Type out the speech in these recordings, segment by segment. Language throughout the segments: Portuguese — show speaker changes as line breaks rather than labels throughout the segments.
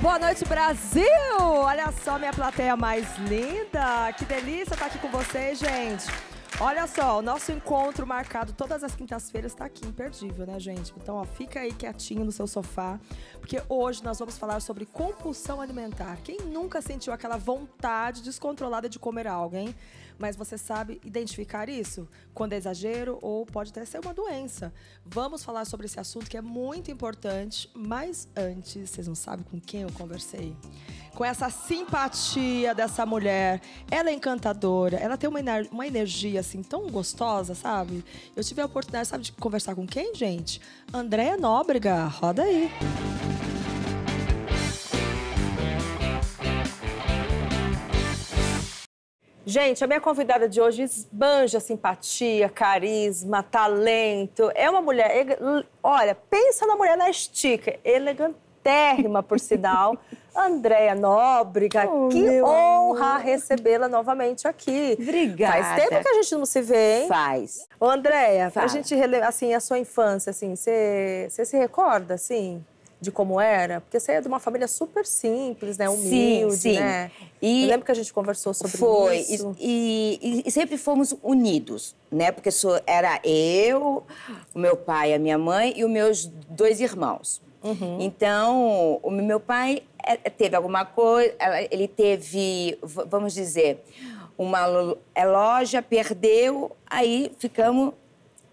boa noite Brasil! Olha só minha plateia mais linda, que delícia estar tá aqui com vocês, gente. Olha só, o nosso encontro marcado todas as quintas-feiras está aqui, imperdível, né, gente? Então, ó, fica aí quietinho no seu sofá, porque hoje nós vamos falar sobre compulsão alimentar. Quem nunca sentiu aquela vontade descontrolada de comer algo, hein? mas você sabe identificar isso quando é exagero ou pode até ser uma doença. Vamos falar sobre esse assunto que é muito importante, mas antes, vocês não sabem com quem eu conversei. Com essa simpatia dessa mulher, ela é encantadora, ela tem uma, uma energia assim tão gostosa, sabe? Eu tive a oportunidade, sabe, de conversar com quem, gente? Andréia Nóbrega, roda aí. Música Gente, a minha convidada de hoje esbanja simpatia, carisma, talento. É uma mulher. Olha, pensa na mulher na estica, elegantérrima, por sinal. Andréia Nóbrega. Oh, que honra recebê-la novamente aqui. Obrigada. Faz tempo que a gente não se vê, hein? Faz. Ô, Andréia, a gente, assim, a sua infância, assim, você se recorda, assim? de como era? Porque você é de uma família super simples, né? Humilde, sim, sim. né? E Eu lembro
que a gente conversou sobre foi, isso. E, e, e sempre fomos unidos, né? Porque sou, era eu, o meu pai, a minha mãe e os meus dois irmãos. Uhum. Então, o meu pai é, é, teve alguma coisa, ele teve, vamos dizer, uma é, loja, perdeu, aí ficamos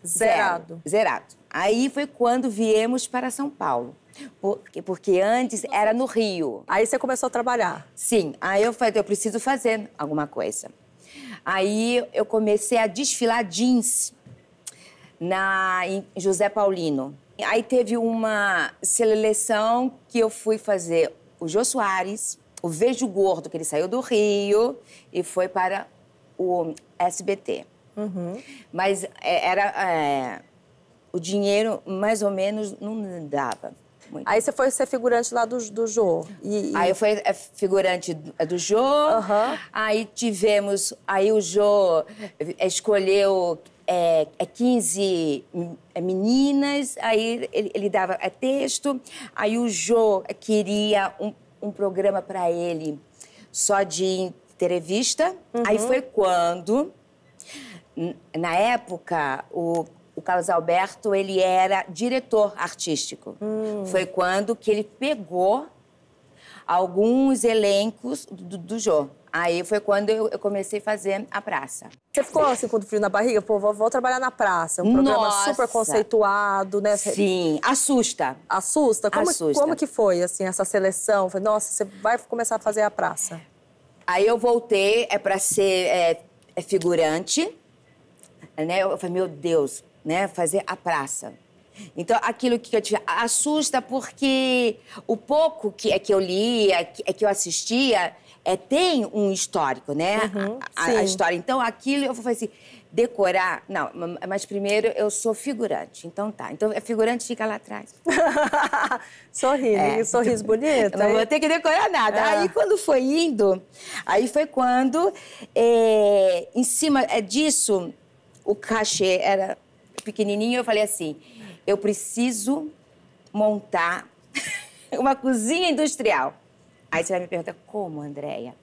zerado. zerado. Aí foi quando viemos para São Paulo. Porque, porque antes era no Rio. Aí você começou a trabalhar? Sim. Aí eu falei, então, eu preciso fazer alguma coisa. Aí eu comecei a desfilar jeans na, em José Paulino. Aí teve uma seleção que eu fui fazer o Jô Soares, o Vejo Gordo, que ele saiu do Rio e foi para o SBT. Uhum. Mas é, era. É, o dinheiro, mais ou menos, não dava. Muito. Aí você foi ser figurante lá do, do Jô. E, e... Aí eu fui é, figurante do é, Jô. Uhum. Aí tivemos. Aí o Jô eh, escolheu é, 15 é meninas, aí ele, ele dava texto. Aí o Jô queria um, um programa para ele só de entrevista. Uhum. Aí foi quando, na época, o o Carlos Alberto, ele era diretor artístico. Hum. Foi quando que ele pegou alguns elencos do, do Jô. Aí foi quando eu, eu, comecei a fazer a praça. Você ficou assim com o frio na barriga? Pô, vou, vou trabalhar na praça. Um programa
super conceituado, né? Sim, assusta. Assusta? Como, assusta. como que foi, assim, essa seleção? Foi, Nossa, você vai começar a fazer a praça.
Aí eu voltei, é para ser é, é, figurante, né? Eu falei, meu Deus, né, fazer a praça. Então, aquilo que eu tive assusta porque o pouco que é que eu lia, é, é que eu assistia, é, tem um histórico, né? Uhum, a, a, história. Então, aquilo eu falei assim, decorar. Não, mas primeiro eu sou figurante. Então tá. Então, é figurante fica lá atrás. sorriso, é. sorriso bonito. Não hein? vou ter que decorar nada. É. Aí quando foi indo, aí foi quando, é, em cima é, disso, o cachê era pequenininho, eu falei assim: eu preciso montar uma cozinha industrial. Aí você vai me perguntar: como, Andréia?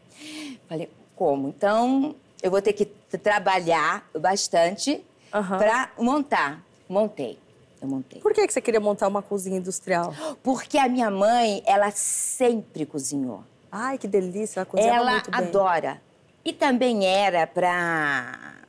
Falei: como? Então eu vou ter que trabalhar bastante uhum. para montar. Montei. Eu montei. Por que, que você queria montar uma cozinha industrial? Porque a minha mãe, ela sempre cozinhou. Ai, que delícia, ela cozinhava ela muito bem. Ela adora. E também era para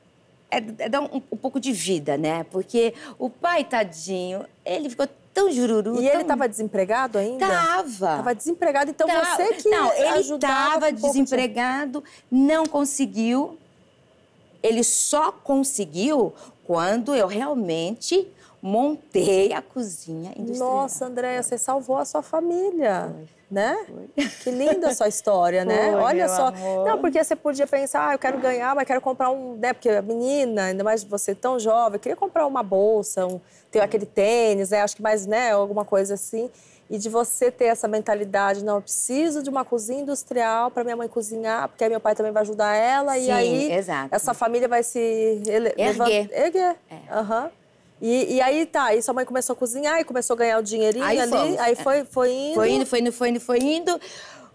é, é dar um, um, pouco de vida, né? Porque o pai, tadinho, ele ficou tão jururu. E tão... ele estava desempregado ainda? Tava. Tava desempregado, então tava. você que Não, ele estava um desempregado, de... não conseguiu. Ele só conseguiu quando eu realmente montei a cozinha industrial. Nossa, Andréia, você salvou a sua família.
Foi. Né? Foi. Que linda a sua história, né? Olha só. Amor. Não, porque você podia pensar, ah, eu quero ganhar, mas quero comprar um. Né? Porque a menina, ainda mais você tão jovem, queria comprar uma bolsa, um, ter é. aquele tênis, né? Acho que mais, né? Alguma coisa assim. E de você ter essa mentalidade, não, eu preciso de uma cozinha industrial para minha mãe cozinhar, porque aí meu pai também vai ajudar ela. Sim, e aí, exato. essa família vai se ele... erguer. Levant... erguer. É. Uhum. E, e, aí tá, aí sua mãe começou a cozinhar e começou a ganhar o dinheirinho aí ali. Fomos. Aí é. foi, foi indo. Foi indo, foi indo,
foi indo, foi indo.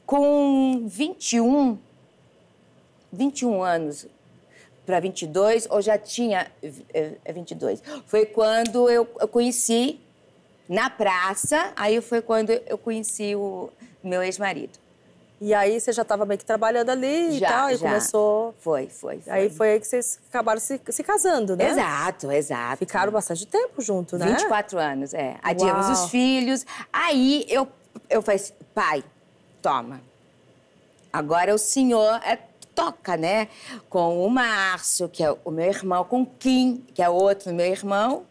Com 21, 21 anos para 22, ou já tinha é, 22, é foi quando eu, eu conheci na praça, aí foi quando eu conheci o meu ex-marido. E aí você já estava meio que trabalhando ali já, e tal, e já. começou. Foi, foi, foi, Aí foi aí que vocês acabaram se, se casando, né? Exato, exato. Ficaram bastante tempo junto, né? 24 anos, é. Adiamos os filhos. Aí eu, eu falei assim, pai, toma. Agora o senhor é, toca, né? Com o Márcio, que é o meu irmão, com o Kim, que é outro meu irmão.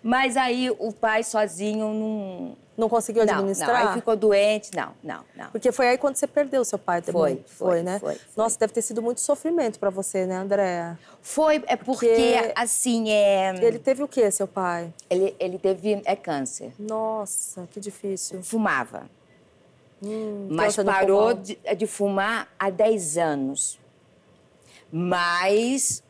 Mas aí o pai sozinho não não conseguiu administrar? Não, não, aí ficou doente, não, não, não.
Porque foi aí quando você perdeu seu pai também. Foi, foi, foi né? Foi, foi. Nossa, deve ter sido muito sofrimento
para você, né, Andréa? Foi, é porque, porque, assim, é... Ele teve o que, seu pai? Ele, ele teve é câncer. Nossa, que difícil. Fumava.
Hum,
então mas parou de,
de, fumar há 10 anos. Mas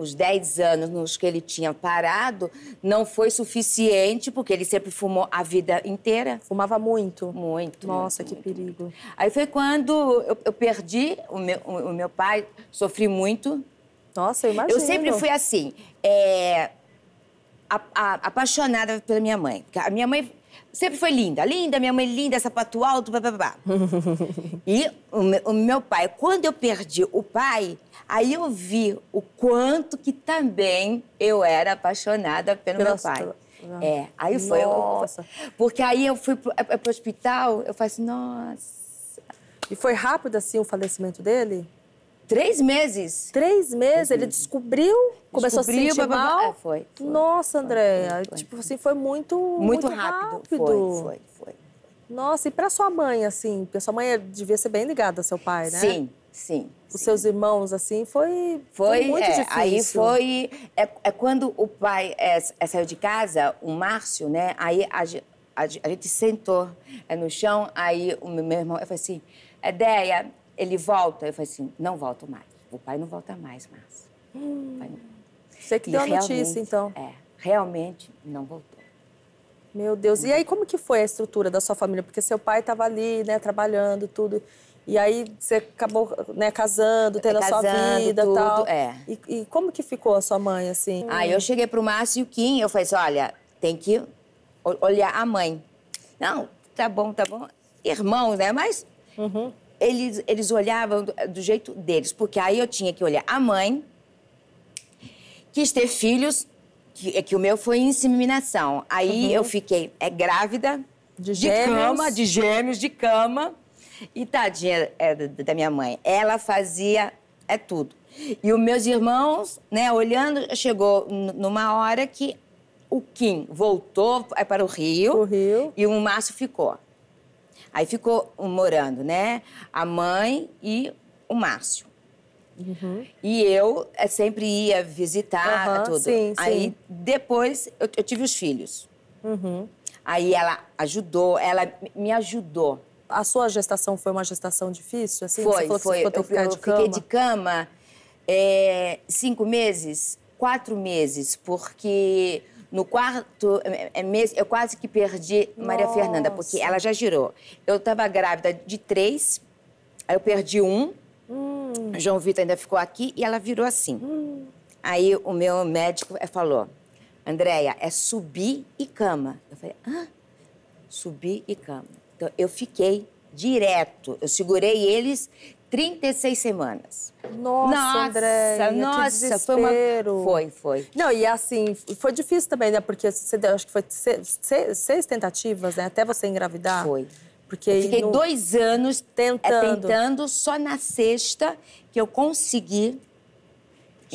os 10 anos nos que ele tinha parado, não foi suficiente, porque ele sempre fumou a vida inteira. Fumava muito? Muito. Nossa, muito, que muito. perigo. Aí foi quando eu, eu perdi o meu, o meu, pai, sofri muito. Nossa, eu imagino. Eu sempre fui assim, é, a, a, apaixonada pela minha mãe. A minha mãe sempre foi linda, linda, minha mãe linda, sapato alto, babá. e o, meu pai, quando eu perdi o pai, aí eu vi o quanto que também eu era apaixonada pelo meu pai. Nossa. Ah. É, aí foi nossa. Porque aí eu fui pro, é, é pro
hospital, eu falei assim, nossa. E foi rápido assim o falecimento dele? Três meses? Três meses. ele descobriu, começou descobriu, a se sentir babá, mal. É, foi, foi, Nossa, Andréia, foi, tipo assim, foi muito, muito, muito rápido. rápido. Foi, foi, Nossa, e para sua mãe, assim? Porque sua mãe é, devia ser bem ligada ao seu pai, né? Sim, sim. Os sim.
seus irmãos, assim, foi, foi, muito é, difícil. Aí foi... É, é quando o pai é, é, saiu de casa, o Márcio, né? Aí a, a, a gente sentou é, no chão, aí o meu irmão, eu falei assim... Déia, ele volta. Eu falei assim: não volto mais. O pai não volta mais, Márcia. Hum. Você que e deu a notícia, então. É, realmente não voltou. Meu
Deus. E aí, como que foi a estrutura da sua família? Porque seu pai estava ali, né, trabalhando, tudo. E aí, você acabou né, casando, é, tendo casando, a sua vida tudo, tal. É.
e tal. E como que ficou a sua mãe, assim? Aí, ah, eu cheguei pro Márcio e o Kim, eu falei assim, olha, tem que olhar a mãe. Não, tá bom, tá bom. Irmão, né? Mas uhum eles, eles olhavam do, do jeito deles, porque aí eu tinha que olhar a mãe, quis ter filhos, que, é que o meu foi inseminação. Aí uhum. eu fiquei é, grávida, de, de cama, de gêmeos, de cama. E tadinha é, da minha mãe, ela fazia é tudo. E os meus irmãos, né, olhando, chegou numa hora que o Kim voltou para o Rio, o Rio. e o Márcio ficou. Aí ficou morando, né? A mãe e o Márcio. Uhum. E eu eh, sempre ia visitar uhum, tudo. Sim, Aí sim. depois eu, eu, tive os filhos. Uhum. Aí ela ajudou, ela me ajudou. A sua gestação foi uma gestação difícil? Assim? Foi, você foi. Você eu, eu de cama? fiquei eh, de cama é, cinco meses, quatro meses, porque no quarto é, é mês, eu quase que perdi Nossa. Maria Fernanda, porque ela já girou. Eu estava grávida de três, aí eu perdi um. Hum. João Vitor ainda ficou aqui e ela virou assim. Hum. Aí o meu médico é, falou: Andréia, é subir e cama. Eu falei: hã? subir e cama. Então eu fiquei direto. Eu segurei eles 36 semanas.
Nossa, nossa nossa, foi uma... Foi, foi. Não, e assim, foi difícil também, né? Porque você deu, acho que foi seis, seis, seis tentativas, né? Até você engravidar. Foi.
Porque eu fiquei no... dois anos é, tentando. É, tentando, só na sexta que eu consegui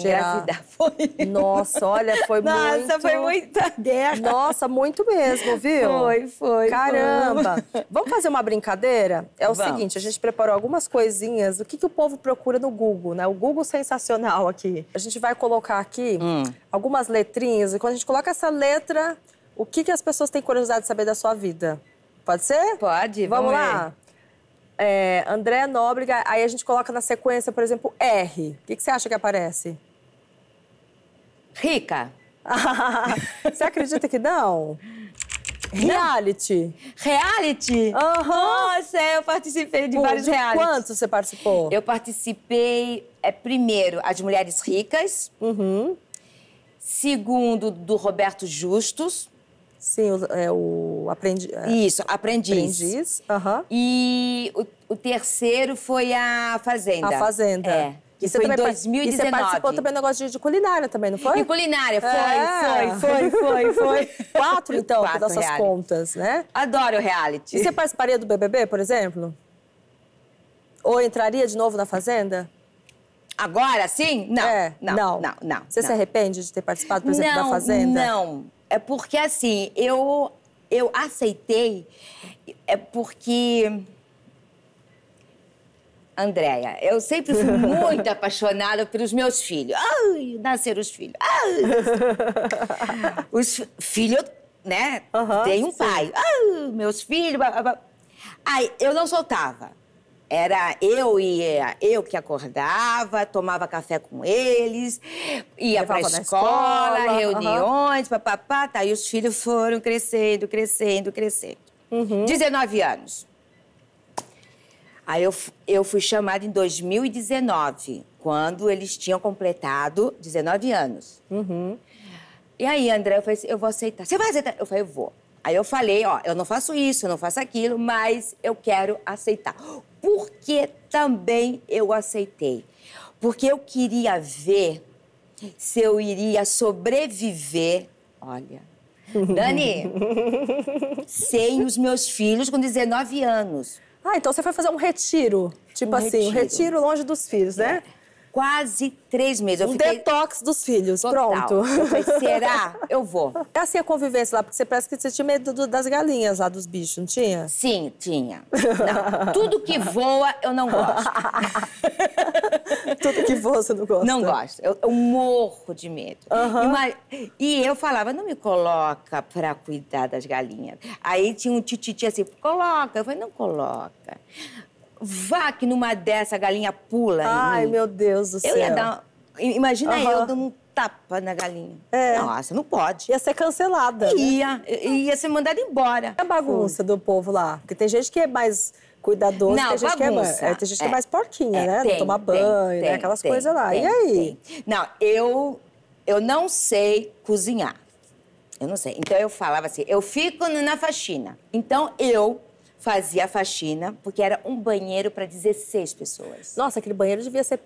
gerar. Engravidar
foi. Nossa, olha, foi Nossa, muito.
Nossa, foi muita guerra. Nossa, muito mesmo, viu? Foi, foi. Caramba. Foi. Vamos fazer uma brincadeira? É o Vamos. seguinte, a gente preparou algumas coisinhas. O que, que o povo procura no Google, né? O Google sensacional aqui. A gente vai colocar aqui hum. algumas letrinhas e quando a gente coloca essa letra, o que, que as pessoas têm curiosidade de saber da sua vida? Pode ser? Pode. Vamos, vamos lá. Ver é, André Nóbrega, aí a gente coloca na sequência, por exemplo, R. O que, que você acha que aparece? Rica.
você acredita que não? Reality. Reality? Uhum. Nossa, eu participei de Pô, vários de Quantos você participou? Eu participei, é, primeiro, As Mulheres Ricas. Uhum. Segundo, do Roberto Justus. Sim, o, é o o aprendi... É, Isso, aprendiz. Aprendiz, Uhum. E o, o, terceiro foi a Fazenda. A Fazenda. É. Isso foi em 2019. E você participou também do negócio de, culinária também, não foi? Em culinária, foi, é. foi, foi, foi, foi.
Quatro, então, Quatro dessas contas, né? Adoro reality. E você participaria do BBB, por exemplo? Ou entraria de novo na Fazenda?
Agora sim? Não, é, não, não, não, não, Você não. se arrepende de ter participado, por exemplo, não, da Fazenda? Não, é porque assim, eu eu aceitei é porque. Andréia, eu sempre fui muito apaixonada pelos meus filhos. Ai, nasceram os filhos. Ai. Os filhos, né? Uhum, tem um sim. pai. Ai, meus filhos. ai, Aí eu não soltava. Era eu ia, é, eu que acordava, tomava café com eles, ia para escola, escola, reuniões, uhum. papapá, tá. E os filhos foram crescendo, crescendo, crescendo. Uhum. 19 anos. Aí eu, eu fui chamada em 2019, quando eles tinham completado 19 anos. Uhum. E aí, André, eu falei assim, eu vou aceitar. Você vai aceitar? Eu falei, eu vou. Aí eu falei, ó, eu não faço isso, eu não faço aquilo, mas eu quero aceitar. Porque também eu aceitei. Porque eu queria ver se eu iria sobreviver, olha, Dani, sem os meus filhos com 19 anos. Ah, então você foi fazer um retiro. Tipo
um assim, retiro. um retiro
longe dos filhos, né?
É quase três meses. Eu um fiquei... detox dos filhos, Total. pronto. Eu falei, será? Eu vou. É assim a convivência lá, porque você parece que você tinha medo do, das galinhas lá, dos bichos, não tinha? Sim,
tinha. Não, tudo que voa, eu não gosto. tudo que voa, você não gosta? Não gosto. Eu, eu morro de medo. Uhum. E, uma... e, eu falava, não me coloca pra cuidar das galinhas. Aí tinha um tititi assim, coloca. Eu falei, não coloca. Vá que numa dessa a galinha pula. Ai, e... meu Deus do eu céu. Eu ia dar. Imagina uhum. eu dando um tapa na galinha. É. Nossa, não pode.
Ia ser cancelada. Né? Ia, né? ia ser mandada embora. É a bagunça Foi. do povo lá. Porque tem gente que é mais cuidadoso, não, tem, gente é bagunça. que é, tem gente que é, é. mais porquinha, é, né? Tem, tomar banho, né? tem, né? Aquelas coisas lá. e aí?
Não, eu, eu não sei cozinhar. Eu não sei. Então eu falava assim, eu fico na faxina. Então eu fazia a faxina, porque era um banheiro para 16 pessoas. Nossa, aquele banheiro devia ser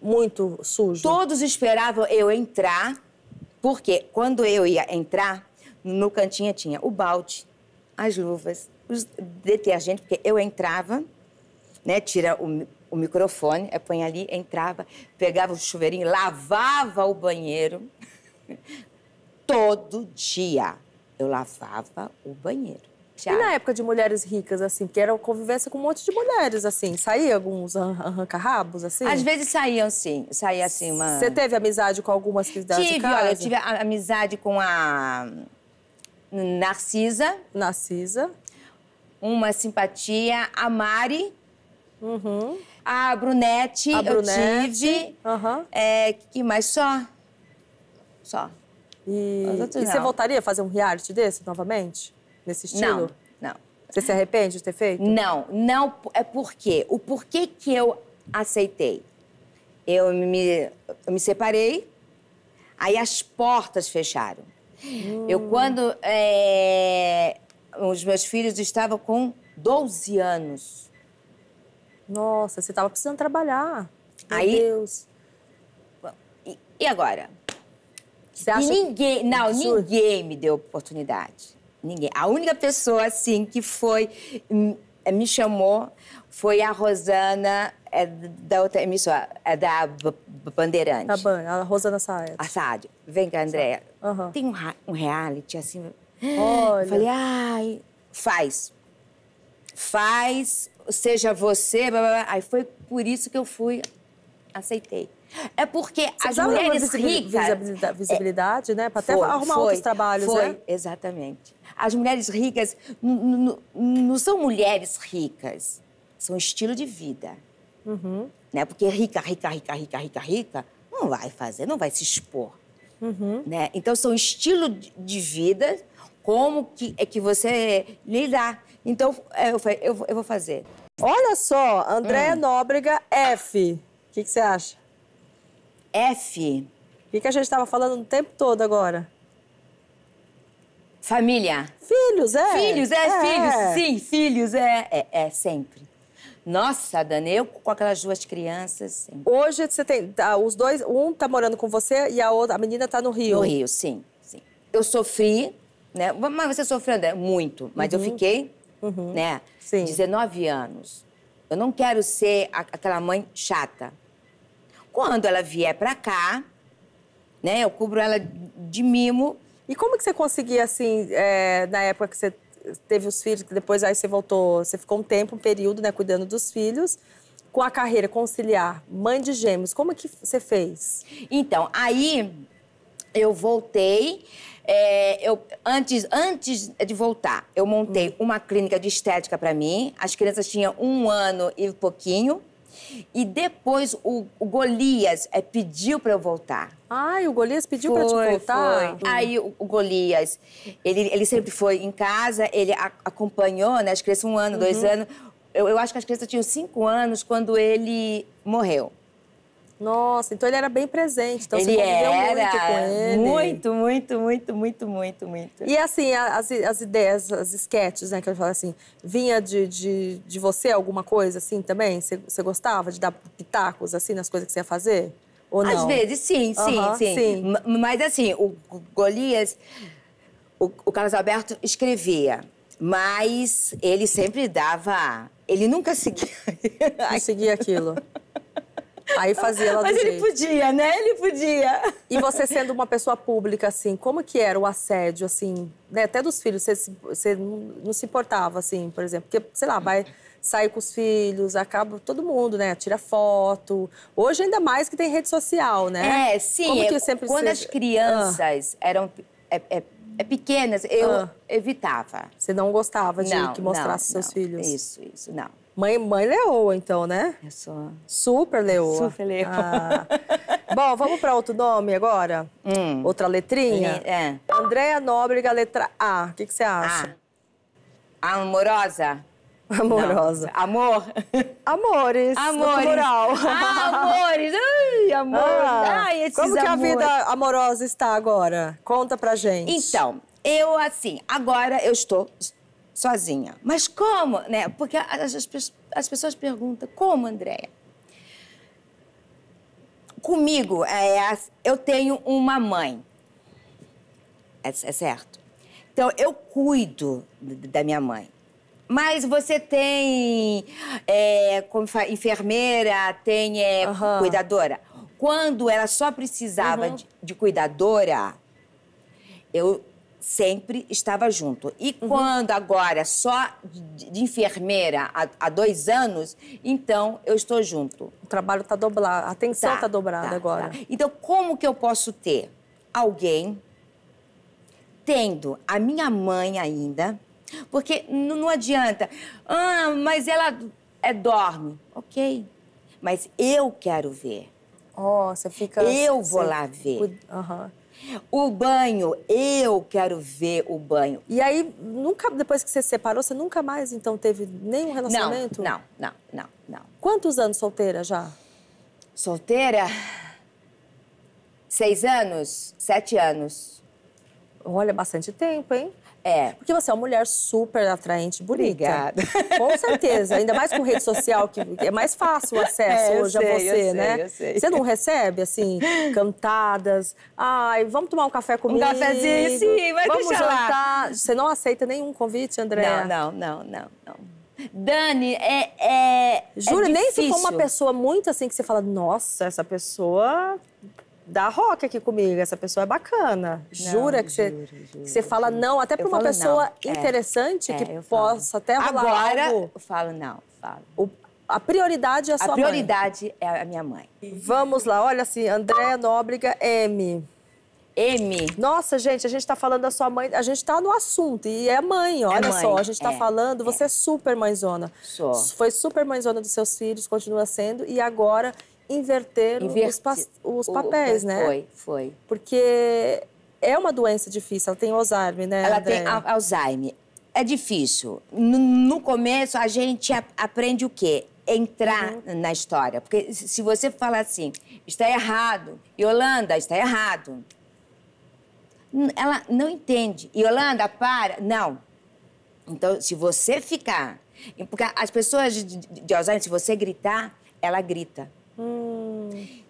muito sujo. Todos esperavam eu entrar, porque quando eu ia entrar, no cantinho tinha o balde, as luvas, os detergentes, porque eu entrava, né, tira o, o microfone, põe ali, entrava, pegava o chuveirinho, lavava o banheiro. Todo dia eu lavava o banheiro. E na época de mulheres ricas,
assim, porque era convivência com um monte de mulheres, assim, saía alguns arrancarrabos, assim? Às vezes
saíam, sim. Saía, assim, uma... Você teve amizade com algumas que deram Tive, olha, eu tive a, amizade com a Narcisa. Narcisa. Uma simpatia, a Mari. Uhum. A Brunete, a Brunete. eu tive. Uhum. É, que mais? Só. Só. E, e você voltaria a fazer um reality desse novamente? nesse estilo? Não, não. Você se arrepende de ter feito? Não, não. É porque o porquê que eu aceitei. Eu me, eu me separei, aí as portas fecharam. Hum. Eu quando é, os meus filhos estavam com 12 anos. Nossa, você estava precisando trabalhar. Meu aí, Deus. E, e agora? Você acha e ninguém, não, ninguém me deu oportunidade. Ninguém. A única pessoa, assim, que foi. Hum, eh, me chamou foi a Rosana é, da outra emissora, é da Bandeirante. Da tá Ban, a Rosana Saad. A Saad. Vem cá, Andréia. Uhum. Tem um, um, reality assim. Olha. falei, ai, faz. Faz, seja você. Blá, blá, blá. Aí foi por isso que eu fui, aceitei. É porque Você as mulheres ricas... Visibilidade, visibilidade é, né? Pra até foi, arrumar foi, outros trabalhos, foi, né? exatamente. As mulheres ricas não são mulheres ricas, são estilo de vida. Uhum. Né? Porque rica, rica, rica, rica, rica, rica, não vai fazer, não vai se expor. Uhum. Né? Então, são estilo de vida, como que é que você lidar. Então, é, eu, eu, eu vou fazer. Olha só, Andréa hum.
Nóbrega, F. O que, que você acha?
F. O que, que a gente estava falando o tempo todo agora? Família. Filhos, é. Filhos, é, é. filhos. É. Sim, filhos, é. É, é sempre. Nossa, Dani, eu com aquelas duas crianças. Hoje você tem. Tá,
os dois, um
tá morando com você e a outra, a menina tá no Rio. No Rio, sim, sim. Eu sofri, né? Mas você sofreu né? muito, mas uhum. eu fiquei, uhum. né? Sim. 19 anos. Eu não quero ser a, aquela mãe chata. Quando ela vier pra cá, né? Eu cubro ela de mimo e como que você conseguia, assim, é, na época que você teve os filhos, que depois aí você voltou,
você ficou um tempo, um período, né, cuidando dos filhos, com a carreira, conciliar, mãe de gêmeos,
como que você fez? Então, aí eu voltei, é, eu, antes, antes de voltar, eu montei hum. uma clínica de estética para mim, as crianças tinham um ano e pouquinho, e depois o, o Golias é, pediu para eu voltar. Ai, o Golias pediu para te voltar? Foi. Aí o, o Golias, ele, ele sempre foi em casa, ele a, acompanhou, né? As crianças, é um ano, uhum. dois anos. Eu, eu acho que as crianças tinham cinco anos quando ele morreu. Nossa, então ele era bem presente. Então ele você era muito com ele. Muito, muito, muito, muito, muito, muito.
E assim, as, as ideias, as esquetes, né, que eu falo assim, vinha de, de, de você alguma coisa assim também? Você, você gostava de dar pitacos assim nas coisas que você ia
fazer? Ou não? Às vezes sim, sim, sim. sim. Mas assim, o Golias, o, o Carlos Alberto escrevia, mas ele sempre dava. Ele nunca seguia. Não seguia aquilo. Aí fazia
ela do Mas ele podia, né? Ele podia. E você sendo uma pessoa pública, assim, como que era o assédio, assim, né? Até dos filhos, você, você não se importava, assim, por exemplo. Porque, sei lá, vai sair com os filhos, acaba todo mundo, né? Tira foto. Hoje, ainda
mais que tem rede social, né? É, sim. Como é, que sempre Quando as crianças ah. eram... É, é, é pequenas, eu ah. evitava. Você não gostava de não, que mostrasse não, seus
não. filhos?
Isso, isso, não. Mãe, mãe leoa, então, né? Eu é sou. Super leoa. Super leoa.
Ah.
Bom, vamos para outro nome agora? Hum. Outra letrinha? É. Andréa Nóbrega, letra A. O que, que você acha? A. Amorosa. Amorosa. Não. Amor. Amores. Amores. Ah, amores. Ai, amor. Ah, Ai, esses Como que amores. a vida
amorosa está agora? Conta pra gente. Então, eu assim, agora eu estou sozinha. Mas como, né? Porque as, as, as pessoas perguntam, como, Andréia? Comigo, é, é, eu tenho uma mãe, é, é certo? Então, eu cuido da minha mãe. Mas você tem é, como enfermeira, tem é, uhum. cuidadora. Quando ela só precisava uhum. de, de, cuidadora, eu sempre estava junto. E uhum. quando agora só de enfermeira há, há, dois anos, então eu estou junto. O trabalho está dobrado, a atenção está tá dobrada tá, agora. Tá. Então, como que eu posso ter alguém tendo a minha mãe ainda? Porque não adianta, ah, mas ela é, dorme. Ok, mas eu quero ver. Oh, você fica. Eu vou lá ver. Uhum. O banho, eu
quero ver o banho. E aí, nunca depois que você se separou, você nunca mais então teve
nenhum relacionamento? Não, não, não, não. não. Quantos anos solteira já? Solteira? Seis anos, sete anos. Olha, bastante tempo, hein? É. é, porque você é uma mulher super atraente, bonita. Obrigada.
Com certeza, ainda mais com rede social, que é mais fácil o acesso é, hoje sei, a você, eu né? Sei, eu sei. Você não recebe, assim, cantadas? Ai, vamos tomar um café comigo? Um cafezinho, sim, vamos jantar. lá. Você não aceita nenhum convite, André? Não, não, não, não. não. Dani,
é. é, é
Jura, é nem se for uma pessoa muito assim que você fala, nossa, essa pessoa dá rock aqui comigo, essa pessoa é bacana. Não, né? jura que você, que você fala juro. não, até para uma pessoa não. É. interessante é, que é, possa falo. até rolar Agora, algo.
eu falo não, falo. O,
a prioridade é a sua mãe. A prioridade mãe. é a minha mãe. Vamos lá, olha assim, Andréa Nóbrega M. M. Nossa, gente, a gente tá falando da sua mãe, a gente tá no assunto e é mãe, é olha é mãe, só, a gente tá é, falando, é. você é, é super mãezona.
Sou. Foi
super mãezona dos seus filhos, continua sendo e agora inverter Inverti... os, os, papéis, o... né? Foi,
foi. Porque é uma doença difícil, ela tem Alzheimer, né? Ela Andréia? tem Alzheimer. É difícil. No começo, a gente aprende o quê? Entrar uhum. na história. Porque se você falar assim, está errado, Yolanda, está errado. Ela não entende. Yolanda, para. Não. Então, se você ficar. Porque as pessoas de, de, de Alzheimer, se você gritar, ela grita.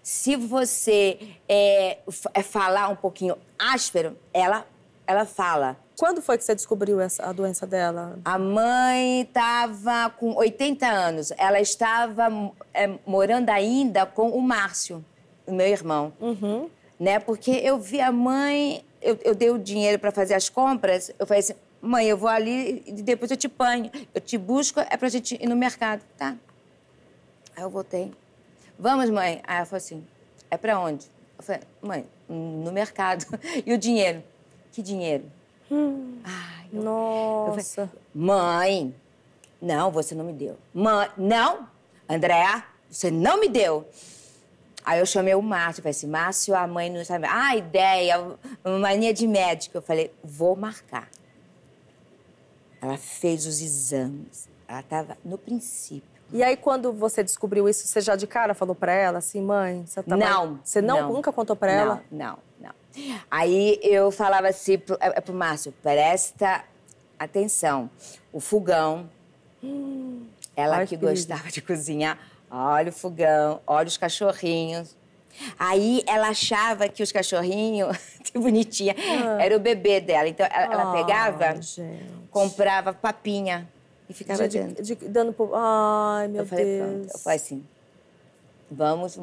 Se você é, é, falar um pouquinho áspero, ela, ela fala. Quando foi que você descobriu essa, a doença dela? A mãe estava com 80 anos. Ela estava é, morando ainda com o Márcio, meu irmão. Uhum. Né? Porque eu vi a mãe, eu, eu dei o dinheiro para fazer as compras, eu falei assim, mãe, eu vou ali e depois eu te panho, eu te busco, é a gente ir no mercado, tá? Aí eu voltei vamos, mãe. Aí ela falou assim, é para onde? Eu falei, mãe, no mercado. e o dinheiro? Que dinheiro? Hum. Ai, eu, Nossa. Eu falei, mãe, não, você não me deu. Mãe, não, Andréa, você não me deu. Aí eu chamei o Márcio, falei assim, Márcio, a mãe não sabe. Ah, ideia, mania de médico. Eu falei, vou marcar. Ela fez os exames. Ela estava no princípio.
E aí, quando você descobriu isso, você já de cara falou para ela assim, mãe, você tá Não. Mais... Você não, não, nunca contou para ela?
Não, não, não. Aí eu falava assim pro, é, pro Márcio, presta atenção. O fogão. Hum, ela que querido. gostava de cozinhar. Olha o fogão, olha os cachorrinhos. Aí ela achava que os cachorrinhos, que bonitinha, ah. era o bebê dela. Então ela, ah, ela pegava, gente. comprava papinha e ficava de, dando. De, dando Ai, meu eu falei, Deus. Pronto. Eu falei assim, vamos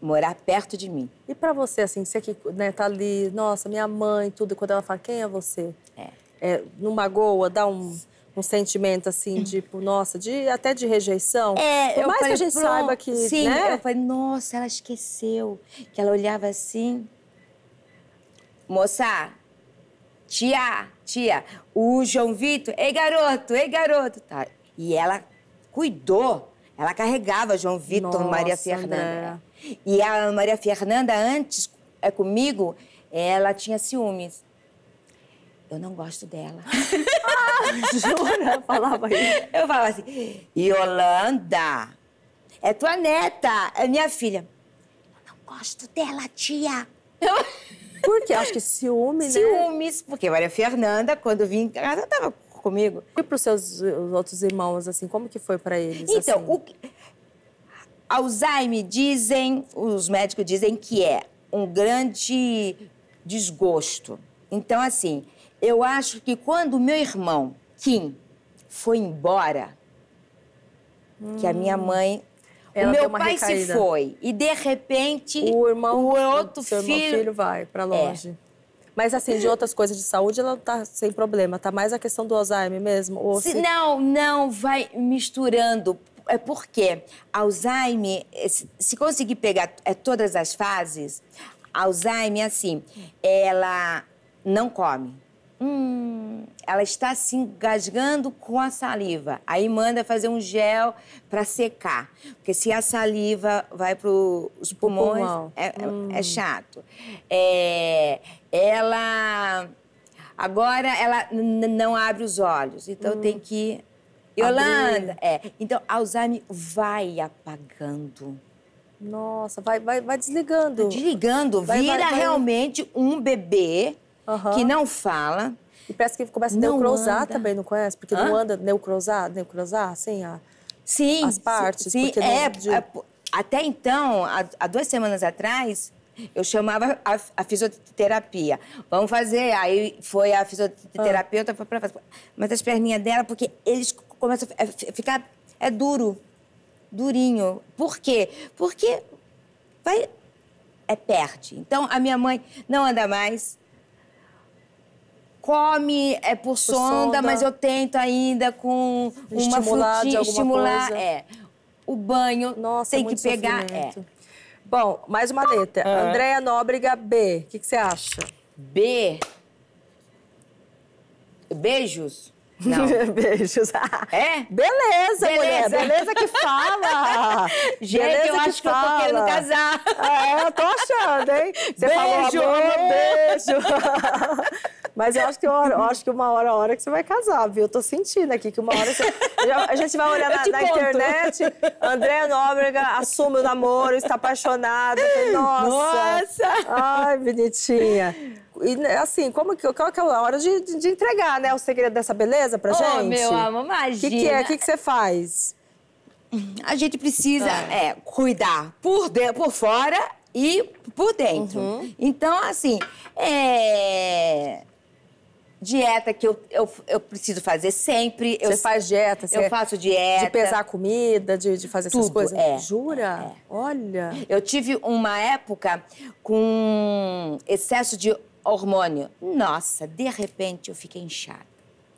morar perto de mim. E para você, assim, você que né, tá ali, nossa, minha mãe, tudo, quando ela fala, quem é você? É. é goa magoa, dá um, um sentimento, assim, tipo, nossa, de, até de rejeição? É, Por mais falei, que a gente pronto, saiba que, Sim, né? eu
falei, nossa, ela esqueceu. Que ela olhava assim, moça, tia, tia, o João Vitor, ei garoto, ei garoto. Tá. E ela cuidou, ela carregava João Vitor, Nossa, Maria Fernanda. Né? E a Maria Fernanda, antes é comigo, ela tinha ciúmes. Eu não gosto dela.
ah, jura? Falava isso.
Eu falava assim, Yolanda, é tua neta, é minha filha. Eu não gosto dela, tia. Por quê? Acho que ciúme, Ciúmes, né? Ciúmes, porque Maria Fernanda, quando vinha em casa, estava comigo. E para os seus os outros irmãos, assim, como que foi para eles? Então, assim? o que... Alzheimer dizem, os médicos dizem que é um grande desgosto. Então, assim, eu acho que quando meu irmão, Kim, foi embora, hum. que a minha hum. mãe ela o meu pai recaída. se foi e de repente o irmão, o outro seu filho, filho vai para é. longe. É. Mas assim, de outras coisas de saúde, ela tá sem problema. Tá mais a questão do Alzheimer mesmo? Ou se... Não, não, vai misturando. É porque Alzheimer, se conseguir pegar é, todas as fases, Alzheimer, assim, ela não come Hum, ela está se assim, engasgando com a saliva. Aí manda fazer um gel para secar. Porque se a saliva vai para os pulmões, é, é, hum. é, chato. É, ela. Agora ela não abre os olhos, então hum. tem que. Yolanda! Abrir. É. Então, Alzheimer vai apagando. Nossa, vai, vai, vai desligando. Desligando, vai, vira vai, realmente um bebê uhum. que não
fala. E parece que começa a neucrosar também, não conhece? Porque Hã? não anda necrosar, neucrosar, assim, a,
sim, as partes. Sim, é, é até então, há duas semanas atrás, eu chamava a, a, fisioterapia. Vamos fazer. Aí foi a fisioterapeuta ah. para fazer. Mas as perninhas dela, porque eles começam a ficar. É duro. Durinho. Por quê? Porque vai. É perde. Então a minha mãe não anda mais come é por, por sonda, sonda, mas eu tento ainda com estimular uma frutinha, estimular. Coisa. É. O banho Nossa, tem é que pegar. É. Bom,
mais uma letra. Ah. Andréa Andréia Nóbrega, B. O que, você acha? B.
Beijos? Não. Beijos. É? Beleza, Beleza, mulher. Beleza que fala. Gente, Beleza eu acho que, fala. eu tô querendo casar.
É, eu tô achando, hein? Você beijo, falou beijo. Mas eu acho que, eu, é eu acho que uma hora, é a hora que você vai casar, viu? Eu tô sentindo aqui que uma hora você... já, a gente vai olhar na, na internet, André Nóbrega assume o namoro, está apaixonada. Nossa! Nossa! Ai, bonitinha. E, né, assim, como que, qual que é a hora de, de entregar, né, o segredo dessa beleza pra oh, meu amor, imagina. O que, que é? O que, que você
faz? A gente precisa ah. é, cuidar por, de, por fora e por dentro. Uhum. Então, assim, é dieta que eu, eu, eu preciso fazer sempre. Você eu, faz dieta? Você eu faço dieta. De pesar a
comida, de, de fazer Tudo, essas coisas? É,
Jura? É, é. Olha. Eu tive uma época com excesso de hormônio. Nossa, de repente eu fiquei inchada.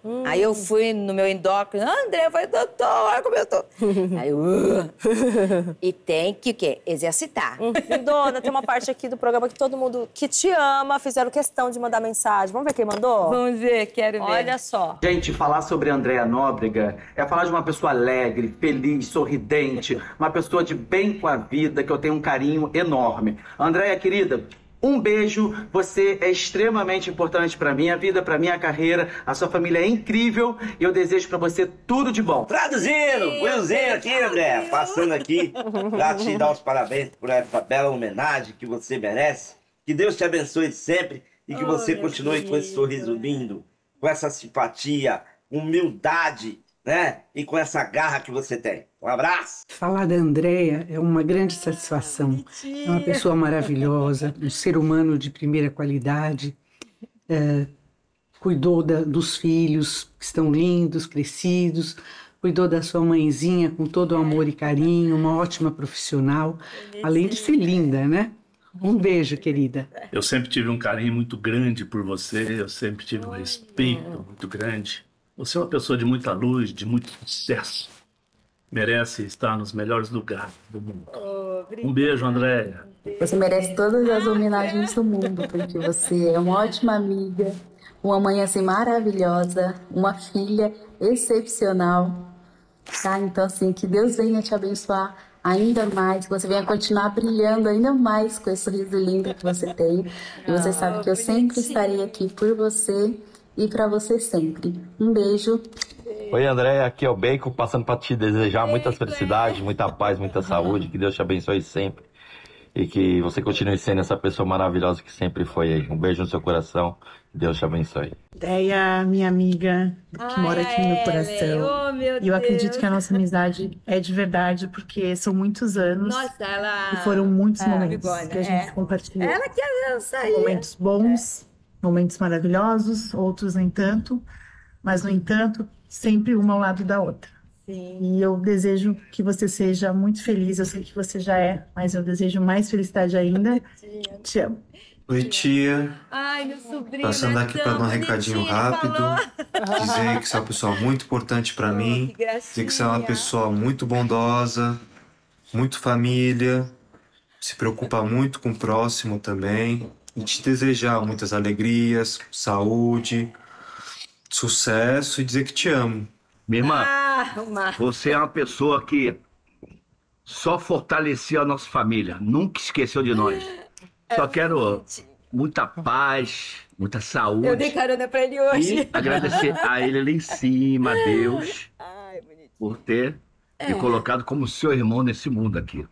Hum. Aí eu fui no meu endócrino, André, eu falei, doutor, olha como eu tô. Aí eu, uh, E tem que o quê? Exercitar.
Dona, tem uma parte aqui do programa que todo mundo que te ama fizeram questão de mandar mensagem. Vamos ver quem mandou? Vamos ver, quero ver. Olha só.
Gente, falar sobre Andréa Nóbrega é falar de uma pessoa alegre, feliz, sorridente, uma pessoa de bem com a vida, que eu tenho um carinho enorme. Andréa, querida, um beijo, você é extremamente importante para minha vida, para minha carreira. A sua família é incrível e eu desejo para você tudo de bom. Traduzindo, Willzinho aqui, André, passando aqui para te dar os parabéns por essa bela homenagem que você merece. Que Deus te abençoe sempre e que oh, você continue com esse sorriso lindo, com essa simpatia, humildade né? E com essa garra que você tem. Um abraço.
Falar da Andrea é uma grande satisfação. É uma pessoa maravilhosa, um ser humano de primeira qualidade. É, cuidou da, dos filhos que estão lindos, crescidos. Cuidou da sua mãezinha com todo o amor e carinho, uma ótima profissional, além de ser linda, né? Um beijo, querida.
Eu sempre tive um carinho muito grande por você, eu sempre tive um respeito muito grande você é uma pessoa de muita luz, de muito sucesso. Merece estar nos melhores lugares do mundo. Oh, um beijo, Andréia.
Você merece todas as homenagens do mundo, porque você é uma ótima amiga, uma mãe assim maravilhosa, uma filha excepcional. Tá? Então, assim, que Deus venha te abençoar ainda mais, que você venha continuar brilhando ainda mais com esse sorriso lindo que você tem. E você ah, sabe que eu sempre estarei aqui por você
e para você sempre. Um beijo.
Oi, André, aqui é o Bacon, passando para te desejar muitas felicidades, muita paz, muita saúde, que Deus te abençoe sempre e que você continue sendo essa pessoa maravilhosa que sempre foi aí. Um beijo no seu coração, Deus te abençoe.
Deia, minha amiga, que ah, mora aqui é, no meu coração. Oh, meu e eu acredito que a
nossa amizade é de verdade, porque são muitos anos. Nossa, ela... E foram muitos é momentos que a gente é. compartilhou. Ela
que é aí. Momentos bons.
É momentos maravilhosos, outros nem tanto, mas no entanto, sempre uma ao lado da outra. Sim. E eu desejo que você seja muito feliz. Eu sei que você já é, mas eu desejo mais felicidade ainda.
Tia. Te amo.
Oi, tia.
Ai, meu sobrinho.
Passando é aqui para dar um
recadinho rápido. Falou.
Dizer que
você é uma pessoa muito importante para oh, mim. Que
dizer que você é uma
pessoa muito bondosa, muito família. Se preocupa muito com o próximo também e te desejar muitas alegrias, saúde, sucesso e dizer que te amo. Minha irmã,
ah, você
é uma pessoa que só fortaleceu a nossa família, nunca esqueceu de nós. Ah, só quero é muita paz, muita saúde. Eu dei
carona
pra ele hoje. E agradecer a ele
lá em cima, a Deus, Ai, por ter
me é. colocado
como seu irmão nesse mundo aqui.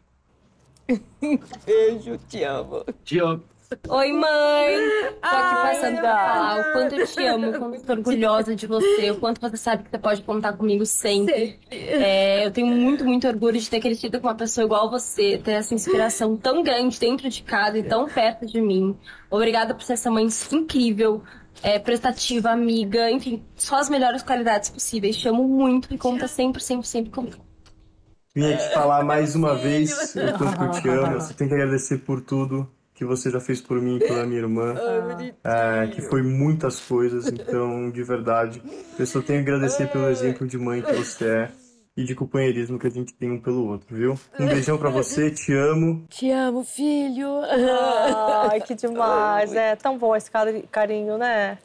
Beijo, te amo. Te amo.
Oi, mãe! Tô aqui passando pra falar o quanto eu te amo, o quanto eu tô orgulhosa de você, o quanto você sabe que você pode contar comigo sempre. É, eu tenho muito, muito orgulho de ter crescido com uma pessoa igual você, ter essa inspiração tão grande dentro de casa e tão perto de mim. Obrigada por ser essa mãe incrível, é, prestativa, amiga, enfim, só as melhores qualidades possíveis. Te amo muito e conta sempre, sempre, sempre comigo.
Vinha te falar mais uma vez o quanto eu te amo. Você tem que agradecer por tudo que você já fez por mim e pela minha irmã, ah, é, que foi muitas coisas, então, de verdade, eu só tenho a agradecer pelo exemplo de mãe que você é e de companheirismo que a gente tem um pelo outro, viu? Um beijão para você, te amo.
Te amo,
filho. Ai, que demais, Ai, é tão bom esse carinho, né?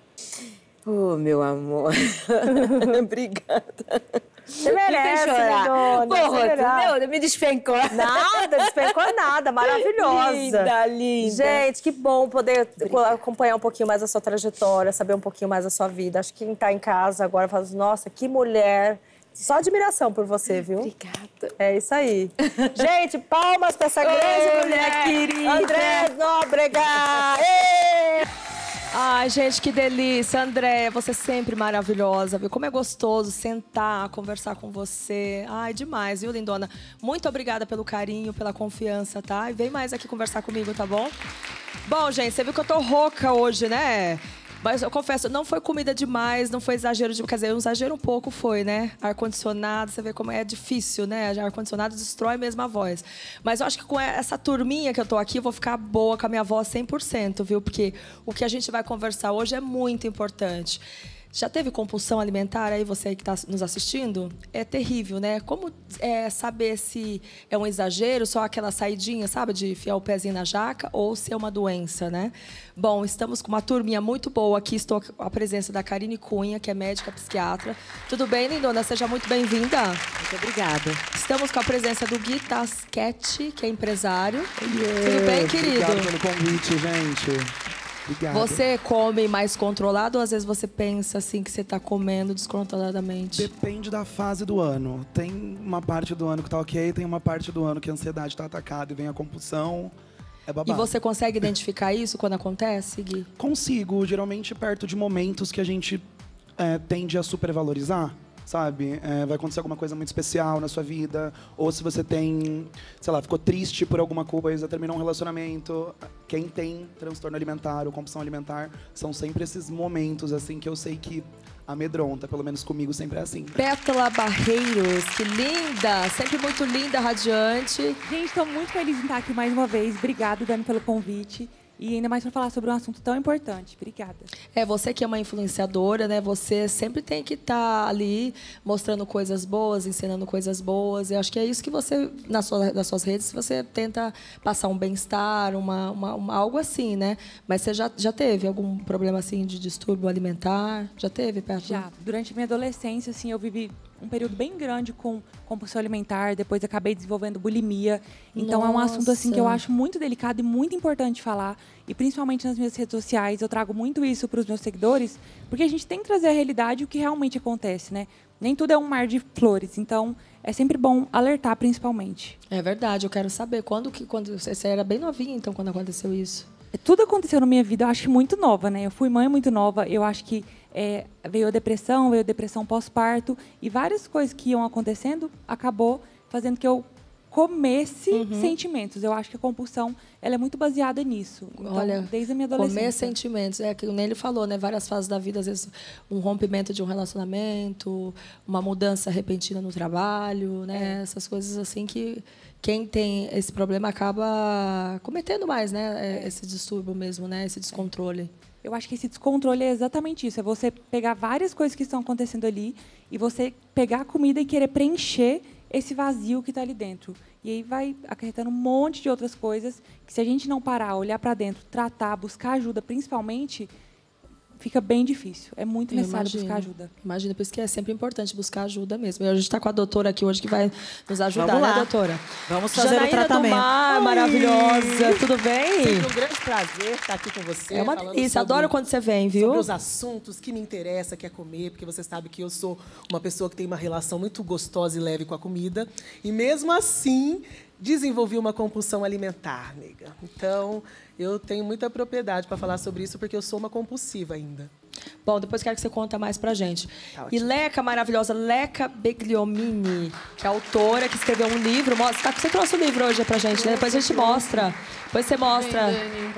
Oh, meu amor. Obrigada.
Você merece,
chorar. Porra, meu,
me despencou. Nada, despencou
nada,
maravilhosa. Linda,
linda. Gente, que bom poder Obrigada. acompanhar um pouquinho mais a sua trajetória, saber um pouquinho mais da sua vida. Acho que quem tá em casa agora fala assim, nossa, que mulher. Só admiração por você, viu? Obrigada. É isso aí. Gente, palmas para essa grande mulher, mulher querida. André Nóbrega! Ei! Ai, gente, que delícia. Andréia, você é sempre maravilhosa, viu? Como é gostoso sentar, conversar com você. Ai, demais, viu, lindona? Muito obrigada pelo carinho, pela confiança, tá? E vem mais aqui conversar comigo, tá bom? Bom, gente, você viu que eu tô rouca hoje, né? Mas eu confesso, não foi comida demais, não foi exagero de. Quer dizer, um exagero um pouco foi, né? Ar-condicionado, você vê como é difícil, né? Ar-condicionado destrói mesmo a voz. Mas eu acho que com essa turminha que eu tô aqui, eu vou ficar boa com a minha voz 100%, viu? Porque o que a gente vai conversar hoje é muito importante. Já teve compulsão alimentar aí, você que está nos assistindo? É terrível, né? Como é, saber se é um exagero, só aquela saidinha, sabe, de fiar o pezinho na jaca, ou se é uma doença, né? Bom, estamos com uma turminha muito boa aqui. Estou com a presença da Karine Cunha, que é médica psiquiatra. Tudo bem, lindona? Seja muito bem-vinda. Muito obrigada. Estamos com a presença do Gui Tasquete, que é empresário. Yeah. Tudo bem, querido? Obrigado pelo
convite, gente. Obrigado. Você
come mais controlado ou às vezes você pensa assim que você está comendo descontroladamente?
Depende da fase do ano. Tem uma parte do ano que tá ok, tem uma parte do ano que a ansiedade está atacada e vem a compulsão. É babado. E você consegue identificar isso quando acontece, Gui? Consigo, geralmente perto de momentos que a gente é, tende a supervalorizar sabe? É, vai acontecer alguma coisa muito especial na sua vida, ou se você tem, sei lá, ficou triste por alguma coisa, terminou um relacionamento. Quem tem transtorno alimentar ou compulsão alimentar são sempre esses momentos, assim, que eu sei que amedronta, pelo menos comigo sempre é assim.
Pétala Barreiros, que linda! Sempre muito linda, radiante. Gente, estou muito feliz de estar aqui mais uma vez. Obrigado, Dani, pelo convite. E ainda mais para falar sobre um assunto tão importante. Obrigada. É, você que é uma
influenciadora, né? Você sempre tem que estar tá ali mostrando coisas boas, ensinando coisas boas. Eu acho que é isso que você, nas suas, nas suas redes, você tenta passar um bem-estar, uma, uma, uma, algo assim, né? Mas você já, já teve algum problema assim de distúrbio
alimentar? Já teve, Perto? Já. Durante minha adolescência, assim, eu vivi um período bem grande com compulsão alimentar, depois acabei desenvolvendo bulimia. Então Nossa. é um assunto assim que eu acho muito delicado e muito importante falar, e principalmente nas minhas redes sociais, eu trago muito isso para os meus seguidores, porque a gente tem que trazer a realidade o que realmente acontece, né? Nem tudo é um mar de flores, então é sempre bom alertar principalmente. É verdade, eu quero saber quando que quando você era bem novinha então quando aconteceu isso? Tudo aconteceu na minha vida, eu acho muito nova, né? Eu fui mãe muito nova, eu acho que é, veio a depressão, veio a depressão pós-parto e várias coisas que iam acontecendo acabou fazendo que eu comesse uhum. sentimentos. Eu acho que a compulsão ela é muito baseada nisso. Então, Olha, desde a minha adolescência. Comer sentimentos. É que o Nelly falou, né? Várias fases da vida,
às vezes, um rompimento de um relacionamento, uma mudança repentina no trabalho, né? É. Essas coisas assim que quem tem esse problema acaba cometendo
mais, né? É. Esse distúrbio mesmo, né? Esse descontrole. É eu acho que esse descontrole é exatamente isso. É você pegar várias coisas que estão acontecendo ali e você pegar a comida e querer preencher esse vazio que está ali dentro. E aí vai acarretando um monte de outras coisas que, se a gente não parar, olhar para dentro, tratar, buscar ajuda, principalmente, fica bem difícil. É muito necessário imagino, buscar ajuda. Imagina, por isso que é sempre importante buscar ajuda
mesmo. E a gente está com a doutora aqui hoje que vai nos ajudar, Vamos né, lá. né, doutora?
Vamos fazer Janaína o tratamento. Mar, maravilhosa, tudo bem? Sempre um grande prazer estar aqui com você. É uma delícia, sobre, adoro quando você vem, viu? Sobre os assuntos que me interessa, que é comer, porque você sabe que eu sou uma pessoa que tem uma relação muito gostosa e leve com a comida. E mesmo assim, desenvolvi uma compulsão alimentar, nega. Então, eu tenho muita propriedade para falar sobre isso, porque eu sou uma compulsiva ainda. Bom,
depois quero que você conta mais pra gente. Tá e Leca, maravilhosa, Leca Begliomini, que é autora, que escreveu um livro. Mostra, tá, você trouxe o um livro hoje pra gente, né? Depois a gente mostra. Depois você mostra.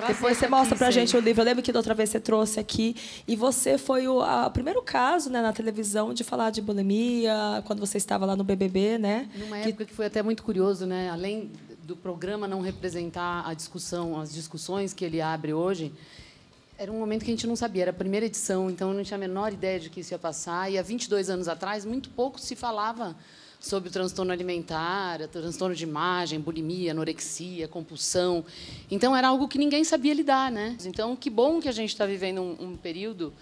depois você mostra pra gente o livro. Eu lembro que da outra vez você trouxe aqui. E você foi o a, primeiro caso né, na televisão de falar de bulimia, quando você estava lá no BBB,
né? Numa época que, que foi até muito curioso, né? Além do programa não representar a discussão, as discussões que ele abre hoje, era um momento que a gente não sabia, era a primeira edição, então eu não tinha a menor ideia de que isso ia passar. E há 22 anos atrás, muito pouco se falava sobre o transtorno alimentar, o transtorno de imagem, bulimia, anorexia, compulsão. Então era algo que ninguém sabia lidar, né? Então que bom que a gente está vivendo um, um período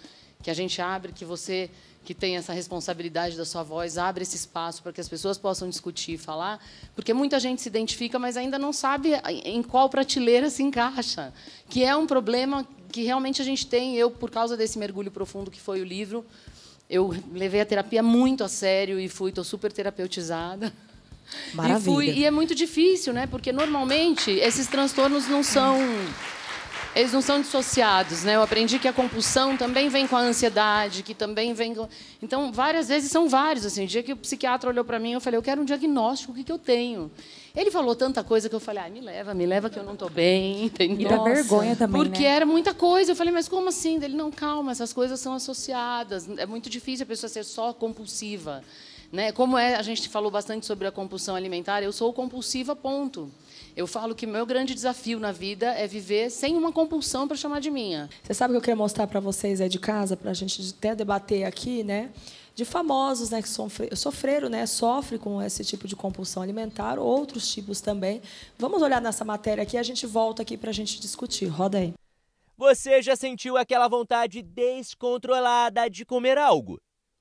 que a gente abre, que você que tem essa responsabilidade da sua voz, abre esse espaço para que as pessoas possam discutir, e falar, porque muita gente se identifica, mas ainda não sabe em qual prateleira se encaixa, que é um problema que realmente a gente tem. Eu, por causa desse mergulho profundo que foi o livro, eu levei a terapia muito a sério e fui, estou super terapeutizada. Maravilha. E, fui, e é muito difícil, né? Porque normalmente esses transtornos não são eles não são dissociados, né? Eu aprendi que a compulsão também vem com a ansiedade, que também vem com... Então, várias vezes são vários, assim. O dia que o psiquiatra olhou para mim, eu falei, eu quero um diagnóstico, o que, que eu tenho? Ele falou tanta coisa que eu falei, ah, me leva, me leva que eu não estou bem. Entendeu? E da vergonha também, Porque né? era muita coisa. Eu falei, mas como assim? Ele, não, calma, essas coisas são associadas. É muito difícil a pessoa ser só compulsiva. Né? Como é, a gente falou bastante sobre a compulsão alimentar, eu sou compulsiva, ponto. Eu falo que meu grande desafio na vida é viver sem uma compulsão para chamar de minha.
Você sabe o que eu queria mostrar para vocês aí de casa, para a gente até debater aqui, né? de famosos né, que sofre, sofreram, né, sofrem com esse tipo de compulsão alimentar, outros tipos também. Vamos olhar nessa matéria aqui, a gente volta aqui para a gente discutir. Roda aí.
Você já sentiu aquela vontade descontrolada de comer algo?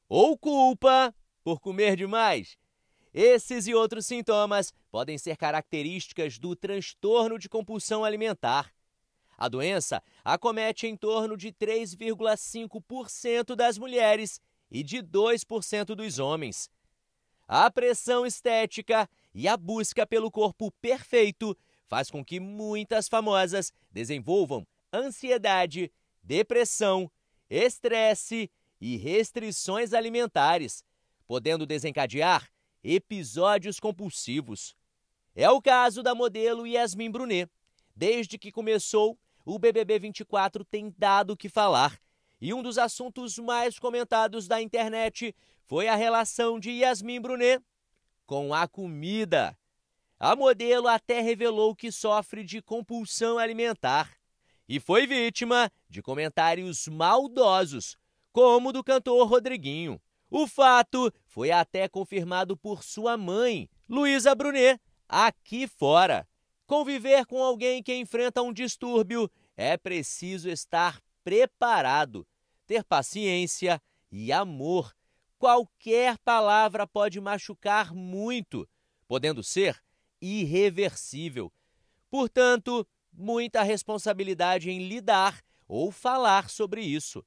Ou culpa por comer demais? Esses e outros sintomas podem ser características do transtorno de compulsão alimentar. A doença acomete em torno de 3,5% das mulheres e de 2% dos homens. A pressão estética e a busca pelo corpo perfeito faz com que muitas famosas desenvolvam ansiedade, depressão, estresse e restrições alimentares, podendo desencadear episódios compulsivos. É o caso da modelo Yasmin Brunet. Desde que começou, o BBB 24 tem dado o que falar. E um dos assuntos mais comentados da internet foi a relação de Yasmin Brunet com a comida. A modelo até revelou que sofre de compulsão alimentar e foi vítima de comentários maldosos, como o do cantor Rodriguinho. O fato foi até confirmado por sua mãe, Luísa Brunet, aqui fora. Conviver com alguém que enfrenta um distúrbio é preciso estar preparado, ter paciência e amor. Qualquer palavra pode machucar muito, podendo ser irreversível. Portanto, muita responsabilidade em lidar ou falar sobre isso.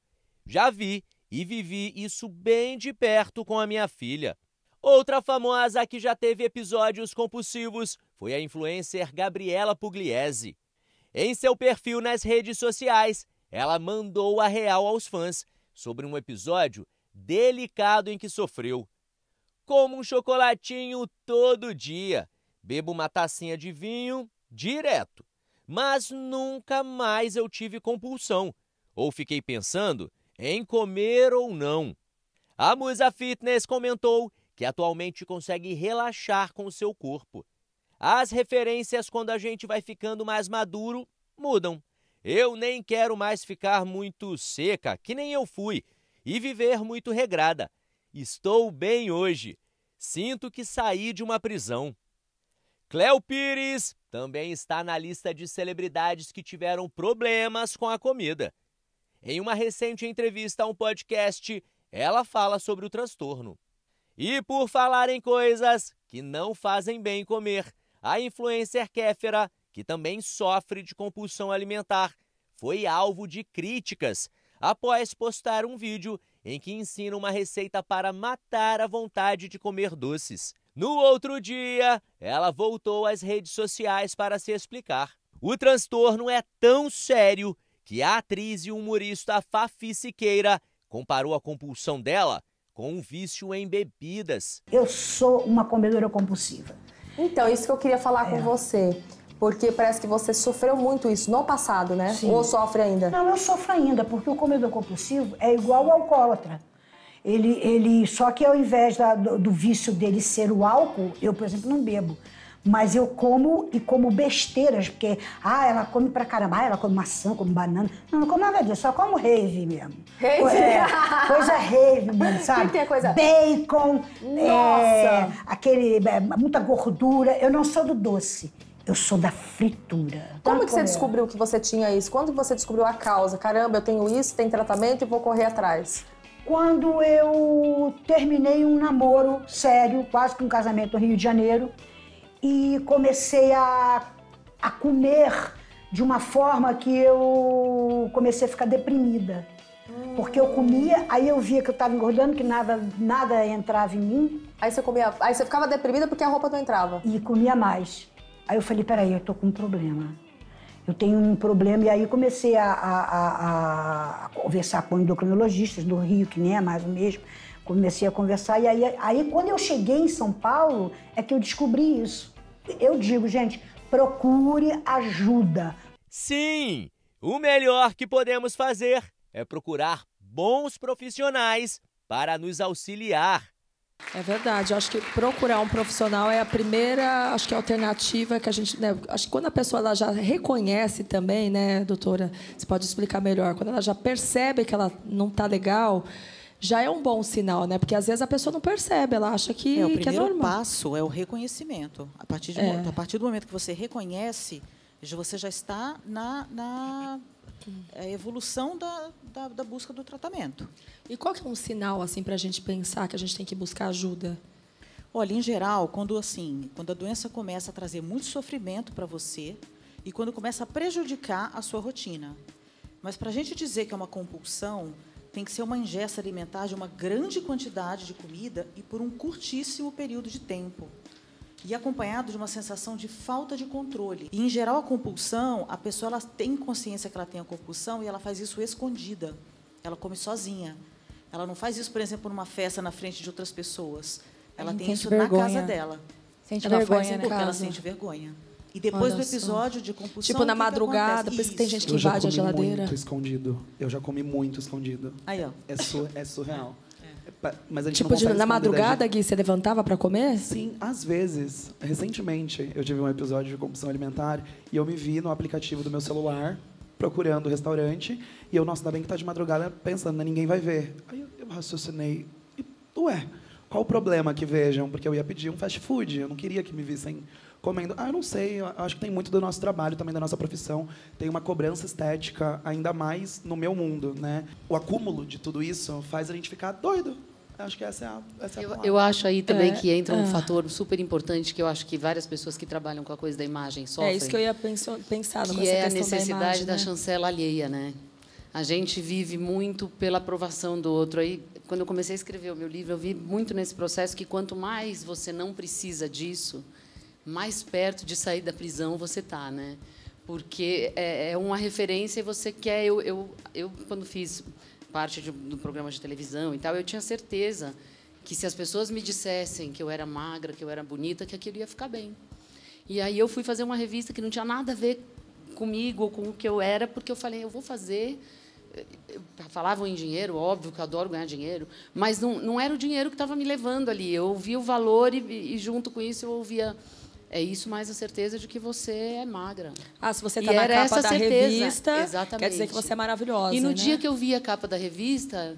Já vi e vivi isso bem de perto com a minha filha. Outra famosa que já teve episódios compulsivos foi a influencer Gabriela Pugliese. Em seu perfil nas redes sociais, ela mandou a real aos fãs sobre um episódio delicado em que sofreu. Como um chocolatinho todo dia, bebo uma tacinha de vinho direto, mas nunca mais eu tive compulsão ou fiquei pensando em comer ou não. A Musa Fitness comentou que atualmente consegue relaxar com o seu corpo. As referências, quando a gente vai ficando mais maduro, mudam. Eu nem quero mais ficar muito seca, que nem eu fui, e viver muito regrada. Estou bem hoje. Sinto que saí de uma prisão. Cléo Pires também está na lista de celebridades que tiveram problemas com a comida. Em uma recente entrevista a um podcast, ela fala sobre o transtorno. E por falar em coisas que não fazem bem comer, a influencer Kéfera, que também sofre de compulsão alimentar, foi alvo de críticas após postar um vídeo em que ensina uma receita para matar a vontade de comer doces. No outro dia, ela voltou às redes sociais para se explicar. O transtorno é tão sério que a atriz e humorista Fafi Siqueira comparou a compulsão dela com um vício em bebidas.
Eu sou uma comedora compulsiva. Então, isso que eu queria falar é. com você. Porque parece que você sofreu muito isso no passado, né? Sim. Ou sofre ainda? Não, eu sofro ainda, porque o comedor compulsivo é igual o
alcoólatra. Ele, ele, só que ao invés da, do, do, vício dele ser o álcool, eu, por exemplo, não bebo. Mas eu como e como besteiras, porque, ah, ela come pra caramba, ah, ela come maçã, come banana. Não, não como nada disso, só como rave mesmo.
Rave? É,
coisa rave mesmo, sabe? Que coisa... Bacon, é, aquele, é, muita gordura. Eu não sou do doce. Eu sou da fritura.
Como que você descobriu que você tinha isso? Quando você descobriu a causa? Caramba, eu tenho isso, tem tratamento e vou correr atrás. Quando eu terminei um namoro sério, quase que um casamento no Rio
de Janeiro, e comecei a, a comer de uma forma que eu comecei a ficar deprimida. Porque eu comia, aí eu via que eu estava engordando, que nada, nada entrava em mim. Aí você comia, aí você ficava deprimida porque a roupa não entrava. E comia mais. Aí eu falei, peraí, eu tô com um problema. Eu tenho um problema, e aí comecei a, a, a, a conversar com endocrinologistas do Rio, que nem é mais o mesmo. Comecei a conversar, e aí, aí quando eu cheguei em São Paulo, é que eu descobri isso. Eu digo, gente, procure ajuda.
Sim, o melhor que podemos fazer é procurar bons profissionais para nos auxiliar.
É verdade, acho que procurar um profissional é a primeira, acho que é alternativa que a gente, né, acho que quando a pessoa ela já reconhece também, né, doutora, você pode explicar melhor, quando ela já percebe que ela não está legal, já é um bom sinal, né? Porque às vezes a pessoa não percebe, ela acha que é, o é primeiro é normal.
passo é o reconhecimento. A partir, de, é. a partir do momento que você reconhece, você já está na, na é, evolução da, da, da, busca do tratamento. E qual que é um sinal assim para a gente pensar que a gente tem que buscar ajuda? Olha, em geral, quando assim, quando a doença começa a trazer muito sofrimento para você e quando começa a prejudicar a sua rotina. Mas para a gente dizer que é uma compulsão, tem que ser uma ingesta alimentar de uma grande quantidade de comida e por um curtíssimo período de tempo. E acompanhado de uma sensação de falta de controle. E, em geral, a compulsão, a pessoa ela tem consciência que ela tem a compulsão e ela faz isso escondida. Ela come sozinha. Ela não faz isso, por exemplo, numa festa na frente de outras pessoas. Ela tem isso vergonha. na casa dela. Sente ela vergonha, faz né? porque ela sente vergonha. E depois Olha do episódio só. de compulsão. Tipo, na madrugada, por isso que tem gente que invade a geladeira. Muito
escondido. Eu já comi muito escondido. Aí, ó. É, sur é surreal. É. É mas a gente tipo, não de, na né, madrugada, Gui, você levantava para comer? Sim, às vezes. Recentemente, eu tive um episódio de compulsão alimentar e eu me vi no aplicativo do meu celular procurando o restaurante e eu, nossa, ainda bem que tá de madrugada pensando, né, ninguém vai ver. Aí eu, raciocinei, ué, qual o problema que vejam? Porque eu ia pedir um fast food, eu não queria que me vissem comendo. Ah, eu não sei, eu acho que tem muito do nosso trabalho, também da nossa profissão, tem uma cobrança estética ainda mais no meu mundo, né? O acúmulo de tudo isso faz a gente ficar doido. acho que essa é a,
essa eu, é a eu, acho aí também é, que entra um é. fator super importante que eu acho que várias pessoas que trabalham com a coisa da imagem é, sofrem. É isso que eu ia
pensar, pensar que é a necessidade da, imagem, da né?
chancela alheia, né? A gente vive muito pela aprovação do outro. Aí, quando eu comecei a escrever o meu livro, eu vi muito nesse processo que quanto mais você não precisa disso, mais perto de sair da prisão você tá, né? Porque é, é uma referência e você quer. Eu, eu, eu quando fiz parte de, do programa de televisão e tal, eu tinha certeza que se as pessoas me dissessem que eu era magra, que eu era bonita, que aquilo ia ficar bem. E aí eu fui fazer uma revista que não tinha nada a ver comigo ou com o que eu era, porque eu falei, eu vou fazer. Eh, falavam em dinheiro, óbvio que eu adoro ganhar dinheiro, mas não, não era o dinheiro que estava me levando ali. Eu ouvia o valor e, e, junto com isso, eu ouvia é isso mais a certeza de que você é magra. Ah, se você está na capa da certeza. revista, Exatamente. quer dizer que você é maravilhosa. E no né? dia que eu vi a capa da revista,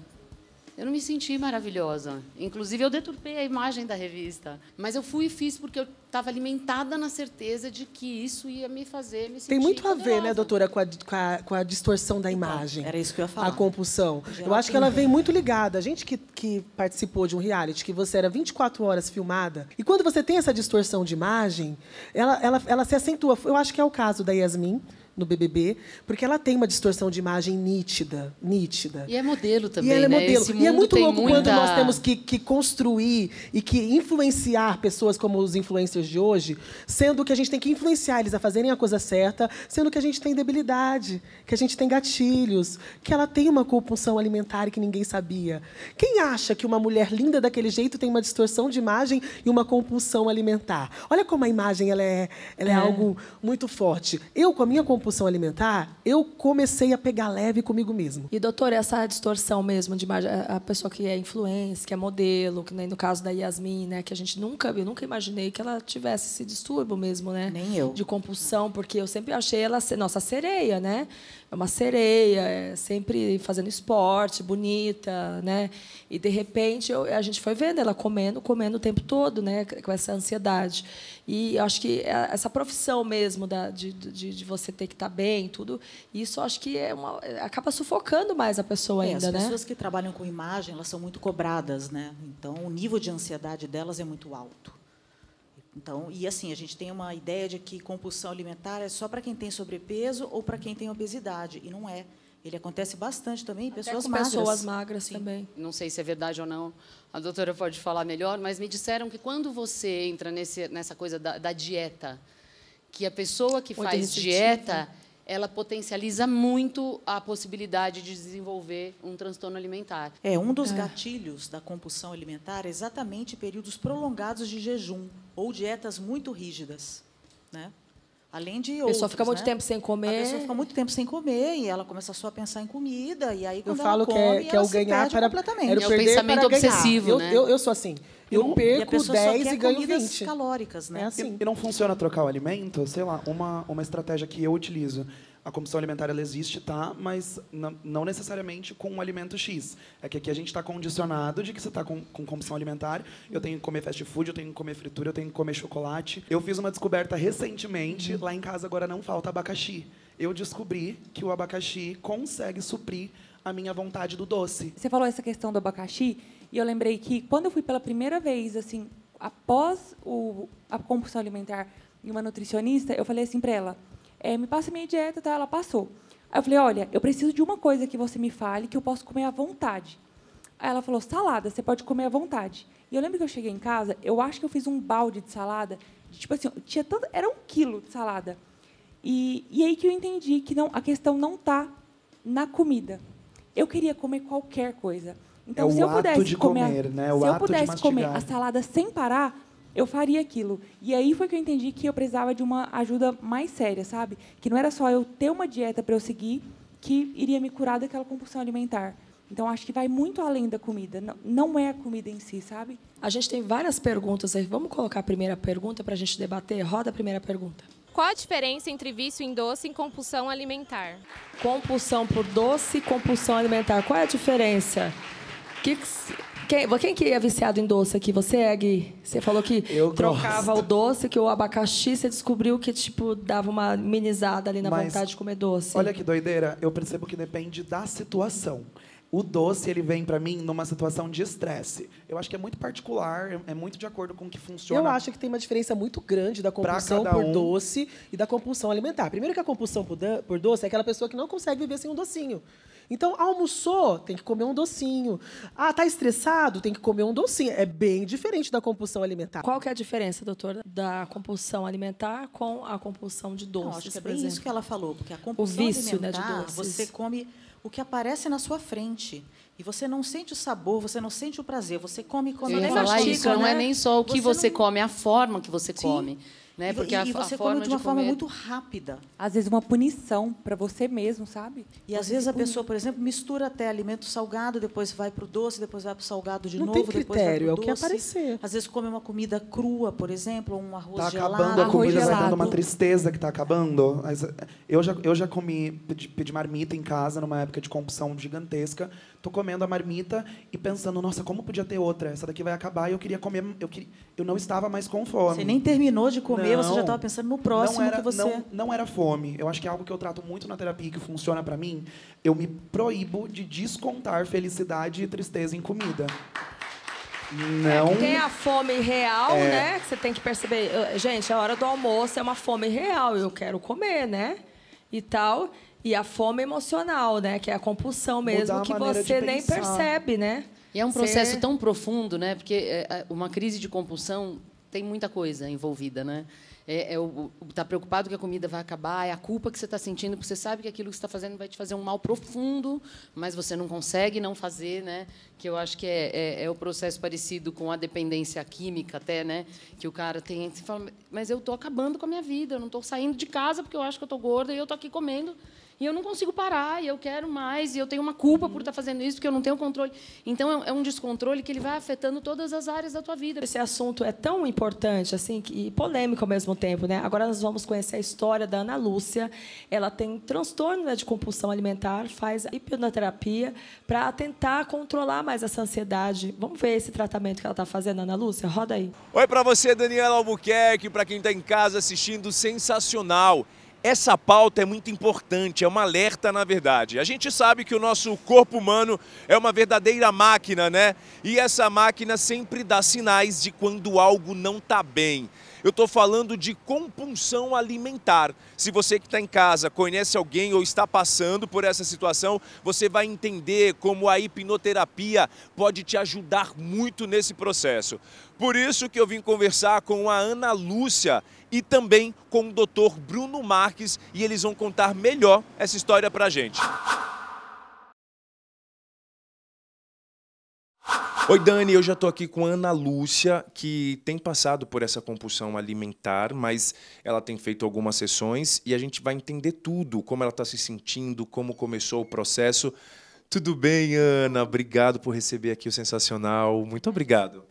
eu não me senti maravilhosa. Inclusive, eu deturpei a imagem da revista. Mas eu fui e fiz porque eu estava alimentada na certeza de que isso ia me fazer me sentir. Tem muito
poderosa. a ver, né, doutora, com a, com a, com a distorção da então, imagem. Então, era isso que eu ia falar. A compulsão. Já eu acho que ela vem muito ligada. A gente que, que participou de um reality, que você era 24 horas filmada, e quando você tem essa distorção de imagem, ela, ela, ela se acentua. Eu acho que é o caso da Yasmin no BBB, porque ela tem uma distorção de imagem nítida, nítida. E
é modelo também, e ela é né? Modelo. Esse e é muito louco muita... quando nós temos
que, que, construir e que influenciar pessoas como os influencers de hoje, sendo que a gente tem que influenciar eles a fazerem a coisa certa, sendo que a gente tem debilidade, que a gente tem gatilhos, que ela tem uma compulsão alimentar que ninguém sabia. Quem acha que uma mulher linda daquele jeito tem uma distorção de imagem e uma compulsão alimentar? Olha como a imagem ela é, ela é, é. algo muito forte. Eu, com a minha compulsão compulsão alimentar, eu comecei a pegar leve comigo mesmo. E, doutor, essa distorção mesmo de a
pessoa que é influência, que é modelo, que nem no caso da Yasmin, né? Que a gente nunca viu, nunca imaginei que ela tivesse esse distúrbio mesmo, né? Nem eu. De compulsão, porque eu sempre achei ela, nossa, sereia, né? é uma sereia, é sempre fazendo esporte, bonita, né? E de repente eu, a gente foi vendo ela comendo, comendo o tempo todo, né? Com essa ansiedade. E eu acho que é essa profissão mesmo da, de, de, de, você ter que estar tá bem, tudo, isso acho que é uma, é, acaba sufocando mais a pessoa é, ainda, as né? As pessoas que trabalham com imagem,
elas são muito cobradas, né? Então o nível de ansiedade delas é muito alto. Então, e assim, a gente tem uma ideia de que compulsão alimentar é só para quem tem sobrepeso ou para quem tem obesidade, e não é. Ele acontece bastante
também em pessoas magras. Pessoas magras Sim. também. Não sei se é verdade ou não, a doutora pode falar melhor, mas me disseram que quando você entra nesse, nessa coisa da, da dieta, que a pessoa que é faz dieta, ela potencializa muito a possibilidade de desenvolver um transtorno alimentar. É um dos é.
gatilhos da compulsão alimentar,
é exatamente períodos prolongados de jejum ou
dietas muito rígidas, né? Além de outros, A pessoa fica muito né? tempo sem comer. A pessoa fica muito tempo sem comer e ela começa só a pensar em comida. E aí, quando eu falo ela é come, que é, que é o ganhar para, completamente. é o pensamento obsessivo, eu, né? Eu, eu,
sou assim. Eu, perco e 10 e ganho 20.
calóricas, né? É assim. e, e não
funciona trocar o alimento? Sei lá, uma, uma estratégia que eu utilizo a compulsão alimentar ela existe, tá? Mas não necessariamente com um alimento X. É que aqui a gente está condicionado de que você está com, com compulsão alimentar, eu tenho que comer fast food, eu tenho que comer fritura, eu tenho que comer chocolate. Eu fiz uma descoberta recentemente, lá em casa agora não falta abacaxi. Eu descobri que o abacaxi consegue suprir a minha vontade do doce. Você falou essa questão
do abacaxi e eu lembrei que quando eu fui pela primeira vez, assim, após o, a compulsão alimentar e uma nutricionista, eu falei assim para ela: é, me passa minha dieta, tá? Ela passou. Aí eu falei, olha, eu preciso de uma coisa que você me fale que eu posso comer à vontade. Aí ela falou, salada, você pode comer à vontade. E eu lembro que eu cheguei em casa, eu acho que eu fiz um balde de salada, tipo assim, tinha tanto, era um quilo de salada. E, e aí que eu entendi que não, a questão não está na comida. Eu queria comer qualquer coisa. Então, é se eu pudesse comer, comer né? se eu pudesse comer a salada sem parar, eu faria aquilo. E aí foi que eu entendi que eu precisava de uma ajuda mais séria, sabe? Que não era só eu ter uma dieta para eu seguir que iria me curar daquela compulsão alimentar. Então, acho que vai muito além da comida. Não é a comida em si, sabe?
A gente tem várias perguntas aí. Vamos colocar a primeira pergunta para a gente debater? Roda a primeira pergunta.
Qual a diferença entre vício em doce e compulsão alimentar?
Compulsão por doce e compulsão alimentar. Qual é a diferença? Que que quem, quem que é viciado em doce aqui? Você é, Gui? Você falou que eu trocava gosto. o doce, que o abacaxi, você descobriu que, tipo, dava uma minizada ali na Mas, vontade de
comer doce. Olha que doideira. Eu percebo que depende da situação. O doce, ele vem para mim numa situação de estresse. Eu acho que é muito particular, é muito de acordo com o que funciona. Eu acho que tem uma
diferença muito grande da compulsão um. por
doce e da compulsão alimentar. Primeiro que a compulsão por doce
é aquela pessoa que não consegue viver sem um docinho. Então, almoçou, tem que comer um docinho. Ah, tá estressado, tem que comer um docinho. É bem diferente da compulsão alimentar. Qual que é a diferença, doutora,
da compulsão alimentar com a compulsão de doces? Não, acho que é bem exemplo. isso que ela falou, porque a compulsão
o vício, alimentar, né, de doces. você come o que aparece na sua frente. E você não sente o sabor, você não sente o prazer, você come quando Eu ia é falar mastiga, isso,
né? não é nem só o que você, você não... come, é a forma que você Sim. come. Né? Porque e, a, e você a forma de uma de forma muito
rápida.
Às vezes uma punição para
você mesmo, sabe? E às você vezes a pessoa,
por exemplo, mistura até alimento salgado, depois vai para o doce, depois vai para o salgado de não novo, critério, depois vai pro doce. é o que aparecer. Às vezes come uma comida crua, por exemplo, um arroz tá gelado. Está acabando a comida, vai dando uma
tristeza que está acabando. Eh, eu já, eu já comi, pedi, pedi marmita em casa numa época de compulsão gigantesca tô comendo a marmita e pensando, nossa, como podia ter outra? Essa daqui vai acabar e eu queria comer, eu, queria, eu não estava mais com fome. Você nem terminou de comer, não, você já estava pensando no próximo era, que você... Não, não era fome. Eu acho que é algo que eu trato muito na terapia e que funciona para mim. Eu me proíbo de descontar felicidade e tristeza em comida. É, não. É, tem a
fome real, é... né? Você tem que perceber. Gente, a hora do almoço é uma fome real. Eu quero comer, né? E tal.
E a fome emocional, né? Que é a compulsão mesmo, que você nem percebe, né? E é um processo tão profundo, né? Porque é, é, uma crise de compulsão tem muita coisa envolvida, né? É, é o, tá preocupado que a comida vai acabar, é a culpa que você está sentindo, porque você sabe que aquilo que você está fazendo vai te fazer um mal profundo, mas você não consegue não fazer, né? Que eu acho que é, é, é o processo parecido com a dependência química, até, né? Que o cara tem. Você fala, mas eu estou acabando com a minha vida, eu não estou saindo de casa porque eu acho que eu estou gorda e eu estou aqui comendo e eu não consigo parar, e eu quero mais, e eu tenho uma culpa por estar tá fazendo isso, porque eu não tenho controle. Então, é, é um descontrole que ele vai afetando todas as áreas da tua vida.
Esse assunto é tão importante assim e polêmico ao mesmo tempo. Né? Agora nós vamos conhecer a história da Ana Lúcia. Ela tem transtorno né, de compulsão alimentar, faz hipnoterapia para tentar controlar mais essa ansiedade. Vamos ver esse tratamento que ela está fazendo, Ana Lúcia? Roda aí.
Oi para você, Daniela Albuquerque, para quem está em casa assistindo, sensacional. Essa pauta é muito importante, é uma alerta na verdade. A gente sabe que o nosso corpo humano é uma verdadeira máquina, né? E essa máquina sempre dá sinais de quando algo não está bem. Eu estou falando de compulsão alimentar. Se você que está em casa conhece alguém ou está passando por essa situação, você vai entender como a hipnoterapia pode te ajudar muito nesse processo. Por isso que eu vim conversar com a Ana Lúcia e também com o doutor Bruno Marques e eles vão contar melhor essa história para a gente. Oi, Dani, eu já estou aqui com a Ana Lúcia, que tem passado por essa compulsão alimentar, mas ela tem feito algumas sessões e a gente vai entender tudo, como ela está se sentindo, como começou o processo. Tudo bem, Ana? Obrigado por receber aqui o Sensacional. Muito obrigado.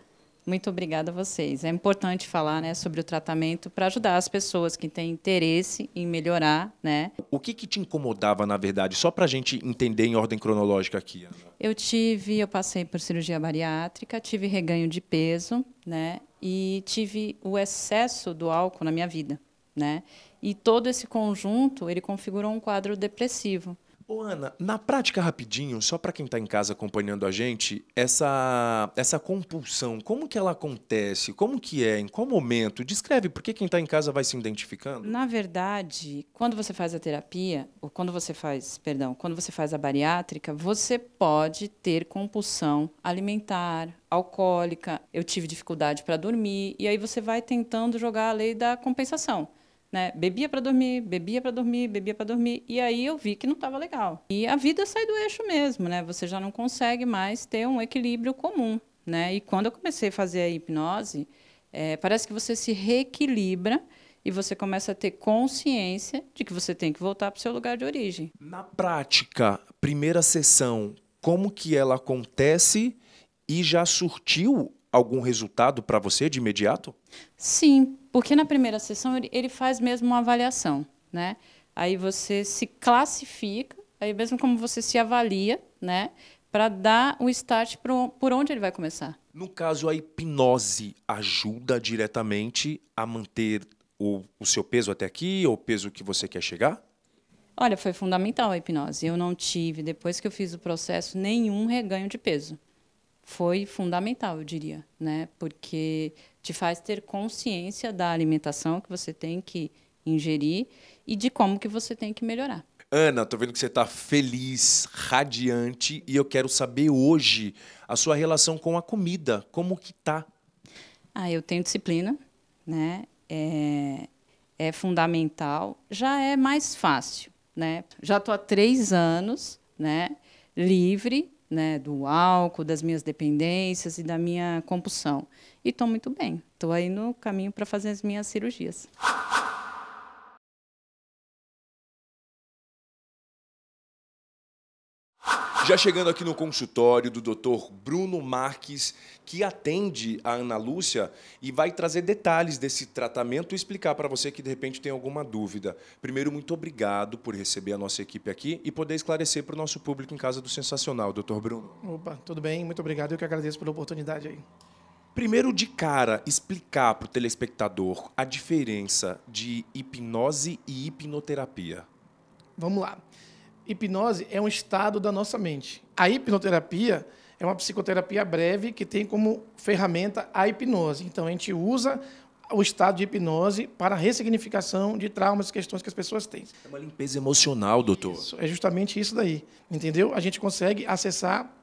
Muito obrigada a vocês. É importante falar né, sobre o tratamento para ajudar as pessoas que têm interesse em melhorar. Né?
O que, que te incomodava, na verdade? Só para a gente entender em ordem cronológica aqui. Ana.
Eu tive, eu passei por cirurgia bariátrica, tive reganho de peso né, e tive o excesso do álcool na minha vida. Né? E todo esse conjunto ele configurou um quadro depressivo.
Ô Ana, na prática rapidinho, só para quem está em casa acompanhando a gente, essa essa compulsão, como que ela acontece? Como que é? Em qual momento? Descreve, porque quem está em casa vai se identificando.
Na verdade, quando você faz a terapia, ou quando você faz, perdão, quando você faz a bariátrica, você pode ter compulsão alimentar, alcoólica, eu tive dificuldade para dormir, e aí você vai tentando jogar a lei da compensação. Né? Bebia para dormir, bebia para dormir, bebia para dormir. E aí eu vi que não estava legal. E a vida sai do eixo mesmo, né? Você já não consegue mais ter um equilíbrio comum, né? E quando eu comecei a fazer a hipnose, é, parece que você se reequilibra e você começa a ter consciência de que você tem que voltar para o seu lugar de origem. Na
prática, primeira sessão, como que ela acontece e já surtiu algum resultado para você de imediato?
Sim, porque na primeira sessão ele, faz mesmo uma avaliação, né? Aí você se classifica, aí mesmo como você se avalia, né? Para dar o um start pro, por onde ele vai começar.
No caso, a hipnose ajuda diretamente a manter o, o seu peso até aqui, ou o peso que você quer chegar?
Olha, foi fundamental a hipnose. Eu não tive, depois que eu fiz o processo, nenhum reganho de peso foi fundamental, eu diria, né? Porque te faz ter consciência da alimentação que você tem que ingerir e de como que você tem que melhorar.
Ana, tô vendo que você tá feliz, radiante e eu quero saber hoje a sua relação com a comida, como que tá?
Ah, eu tenho disciplina, né? É, é fundamental. Já é mais fácil, né? Já tô há três anos, né? Livre né, do álcool, das minhas dependências e da minha compulsão. E estou muito bem. Estou aí no caminho para fazer as
minhas cirurgias.
Já chegando aqui no consultório do Dr. Bruno Marques, que atende a Ana Lúcia e vai trazer detalhes desse tratamento e explicar para você que de repente tem alguma dúvida. Primeiro, muito obrigado por receber a nossa equipe aqui e poder esclarecer para o nosso público em casa do Sensacional, Dr. Bruno.
Opa, tudo bem? Muito obrigado. Eu que agradeço pela oportunidade aí.
Primeiro, de cara, explicar para o telespectador a diferença de hipnose e hipnoterapia.
Vamos lá hipnose é um estado da nossa mente. A hipnoterapia é uma psicoterapia breve que tem como ferramenta a hipnose. Então, a gente usa o estado de hipnose para a ressignificação de traumas e questões que as pessoas têm.
É uma limpeza emocional, doutor.
Isso, é justamente isso daí, entendeu? A gente consegue acessar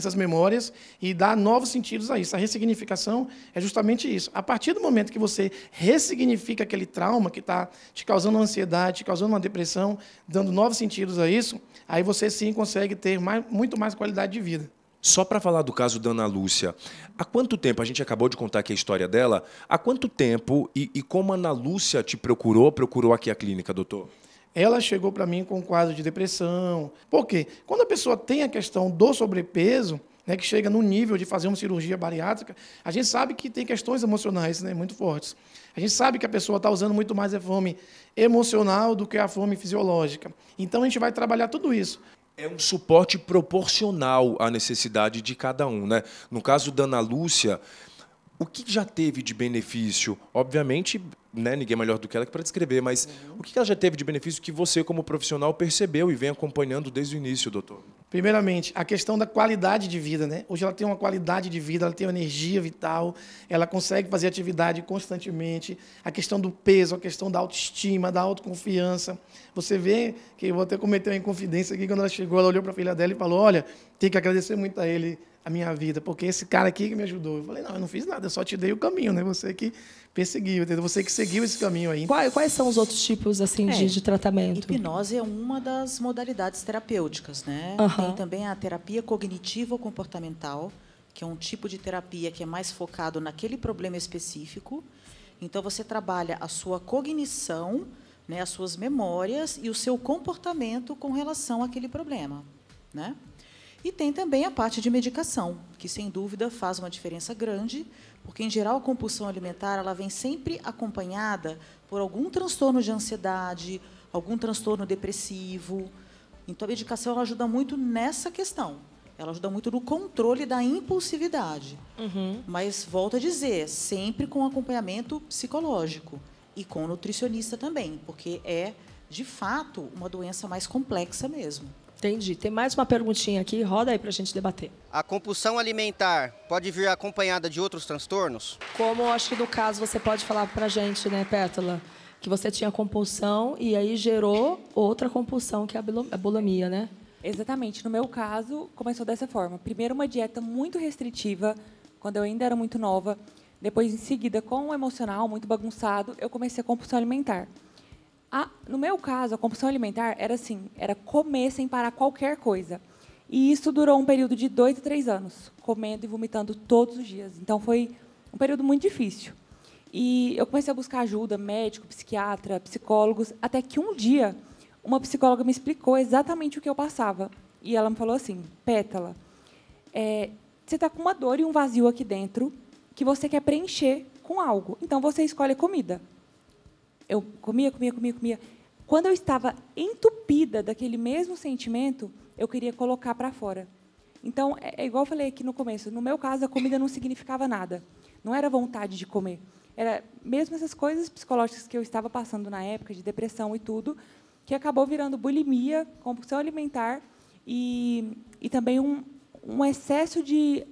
essas memórias e dar novos sentidos a isso. A ressignificação é justamente isso. A partir do momento que você ressignifica aquele trauma que está te causando ansiedade, te causando uma depressão, dando novos sentidos a isso, aí você sim consegue ter mais, muito mais qualidade de vida. Só para falar do caso
da Ana Lúcia, há quanto tempo, a gente acabou de contar aqui a história dela, há quanto tempo e, e como a Ana Lúcia te procurou, procurou aqui a clínica, doutor?
Ela chegou para mim com um quadro de depressão. Por quê? Quando a pessoa tem a questão do sobrepeso, né, que chega no nível de fazer uma cirurgia bariátrica, a gente sabe que tem questões emocionais né, muito fortes. A gente sabe que a pessoa está usando muito mais a fome emocional do que a fome fisiológica. Então a gente vai trabalhar tudo isso.
É um suporte proporcional à necessidade de cada um, né? No caso da Ana Lúcia, o que já teve de benefício? Obviamente, né, ninguém é melhor do que ela para descrever, mas uhum. o que ela já teve de benefício que você, como profissional, percebeu e vem acompanhando desde o início, doutor?
Primeiramente, a questão da qualidade de vida, né? Hoje ela tem uma qualidade de vida, ela tem uma energia vital, ela consegue fazer atividade constantemente. A questão do peso, a questão da autoestima, da autoconfiança. Você vê que eu vou até cometer uma inconfidência aqui quando ela chegou, ela olhou para a filha dela e falou: "Olha, tem que agradecer muito a ele a minha vida, porque esse cara aqui que me ajudou". Eu falei: "Não, eu não fiz nada, eu só te dei o caminho, né? Você que perseguiu, você que seguiu esse caminho aí. Quais, quais
são os outros tipos assim é, de, de, tratamento? Hipnose
é uma das
modalidades terapêuticas, né? Uhum. Tem também a terapia cognitivo comportamental, que é um tipo de terapia que é mais focado naquele problema específico. Então você trabalha a sua cognição, né, as suas memórias e o seu comportamento com relação àquele problema, né? E tem também a parte de medicação, que sem dúvida faz uma diferença grande, porque em geral a compulsão alimentar ela vem sempre acompanhada por algum transtorno de ansiedade, algum transtorno depressivo, então, a medicação ela ajuda muito nessa questão. Ela ajuda muito no controle da impulsividade. Uhum. Mas, volto a dizer, sempre com acompanhamento psicológico e com nutricionista também, porque é, de fato, uma doença mais
complexa mesmo. Entendi. Tem mais uma perguntinha aqui, roda aí para a gente debater.
A compulsão alimentar pode vir acompanhada de outros transtornos?
Como acho que no caso você pode falar para a gente, né, Pétala? que você tinha compulsão e aí gerou outra compulsão, que é
a bulimia, né? Exatamente. No meu caso, começou dessa forma. Primeiro, uma dieta muito restritiva, quando eu ainda era muito nova. Depois, em seguida, com o emocional muito bagunçado, eu comecei a compulsão alimentar. no meu caso, a compulsão alimentar era assim, era comer sem parar qualquer coisa. E isso durou um período de dois a três anos, comendo e vomitando todos os dias. Então, foi um período muito difícil. E eu comecei a buscar ajuda, médico, psiquiatra, psicólogos, até que um dia uma psicóloga me explicou exatamente o que eu passava. E ela me falou assim: Pétala, é, você está com uma dor e um vazio aqui dentro que você quer preencher com algo. Então você escolhe comida. Eu comia, comia, comia, comia. Quando eu estava entupida daquele mesmo sentimento, eu queria colocar para fora. Então, é, é igual eu falei aqui no começo: no meu caso, a comida não significava nada. Não era vontade de comer era mesmo essas coisas psicológicas que eu estava passando na época, de depressão e tudo, que acabou virando bulimia, compulsão alimentar e, e também um, um excesso de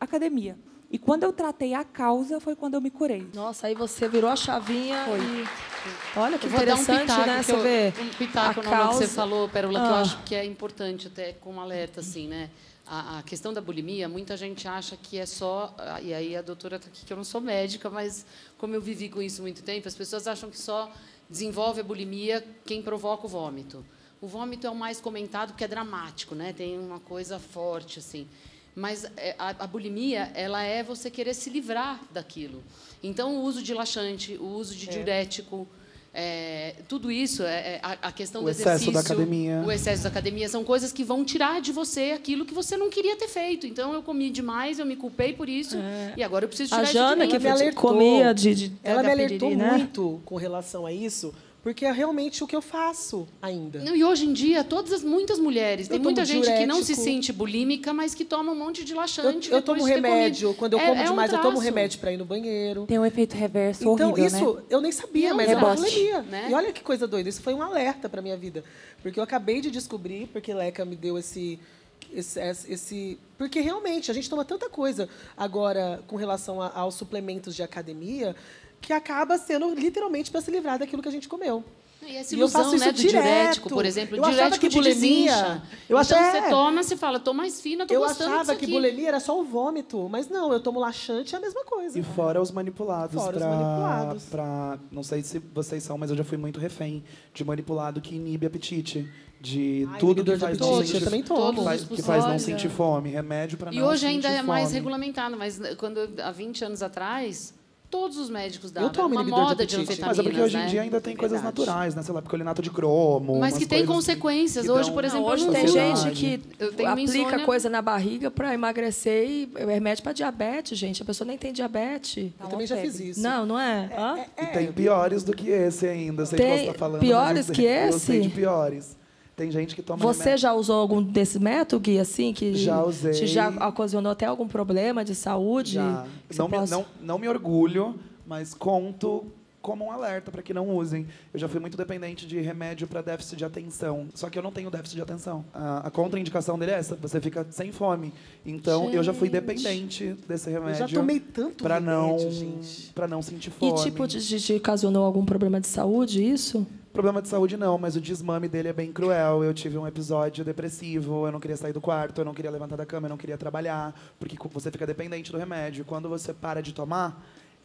academia. E quando eu tratei a causa, foi quando eu me curei. Nossa, aí você virou a chavinha foi. E... Olha que interessante, um né? pitaco, né? Você vê um pitaco a no causa... que você
falou, Pérola, ah. que eu ah. acho que é importante até com um alerta, assim, né? a, questão da bulimia, muita gente acha que é só. Ah, e aí a doutora está aqui, que eu não sou médica, mas como eu vivi com isso muito tempo, as pessoas acham que só desenvolve a bulimia quem provoca o vômito. O vômito é o mais comentado porque é dramático, né? Tem uma coisa forte assim. Mas é, a, a bulimia, ela é você querer se livrar daquilo. Então, o uso de laxante, o uso de é. diurético, é é, tudo isso, é, é, a, a, questão o do excesso da academia. o excesso da academia, são coisas que vão tirar de você aquilo que você não queria ter feito. Então, eu comi demais, eu me culpei por isso, é. e agora eu preciso tirar a Jana, que me alertou, comia de, de ela me alertou né?
muito com relação a isso, porque é realmente o que eu faço ainda. e
hoje em dia, todas as muitas mulheres, eu tem muita gente diurético. que não se sente bulímica, mas que toma um monte de laxante. Eu, eu tomo remédio, quando eu é, como é demais, um eu tomo remédio para
ir no banheiro.
Tem um efeito reverso
então, horrível, isso né? eu nem sabia, mas é eu não sabia né? E olha que coisa doida, isso foi um alerta para minha vida, porque eu acabei de descobrir, porque Leca me deu esse esse, esse, porque realmente a gente toma tanta coisa agora com relação a, aos suplementos de academia que acaba sendo literalmente para se livrar daquilo que a gente comeu.
E essa ilusão, e eu faço isso né, do direto. diurético, por exemplo. Eu diurético que bulimia. Eu então, você é. toma, você fala, tô mais fina, tô eu gostando Eu achava que bulimia
era só o vômito, mas não, eu tomo laxante, é a mesma coisa.
E fora os manipulados. Fora pra, os manipulados. Pra, não sei se vocês são, mas eu já fui muito refém de manipulado que inibe apetite. De Ai, tudo que faz, sentir, Que, faz, que faz não sentir né? fome, remédio para não sentir fome. E hoje ainda é mais fome.
regulamentado, mas quando há 20 anos atrás, Todos os médicos davam. Eu tomo uma moda de, de Mas é porque hoje em né? dia
ainda tem é coisas naturais, né? Sei lá, picolinato de cromo. Mas que tem
consequências.
Que
hoje, por exemplo, não, hoje tem gente que
aplica insônia. coisa
na barriga para emagrecer e é remédio para diabetes, gente. A pessoa nem tem diabetes. Eu também já fiz isso. Não, não é? é, é,
é e tem piores do que esse ainda. Sei tem que você tá falando. Piores que esse? Eu sei de piores. Tem gente que toma. Você remédio. já
usou algum desse método, Gui, assim? Que já usei. Te já ocasionou até algum problema de saúde? Já. Não, possa... me, não,
não me orgulho, mas conto como um alerta para que não usem. Eu já fui muito dependente de remédio para déficit de atenção. Só que eu não tenho déficit de atenção. A, a contraindicação dele é essa: você fica sem fome. Então gente. eu já fui dependente desse remédio. Eu já tomei tanto para não para não sentir fome. E tipo de,
de, ocasionou algum problema de saúde isso?
problema de saúde não, mas o desmame dele é bem cruel. Eu tive um episódio depressivo, eu não queria sair do quarto, eu não queria levantar da cama, eu não queria trabalhar, porque você fica dependente do remédio. Quando você para de tomar,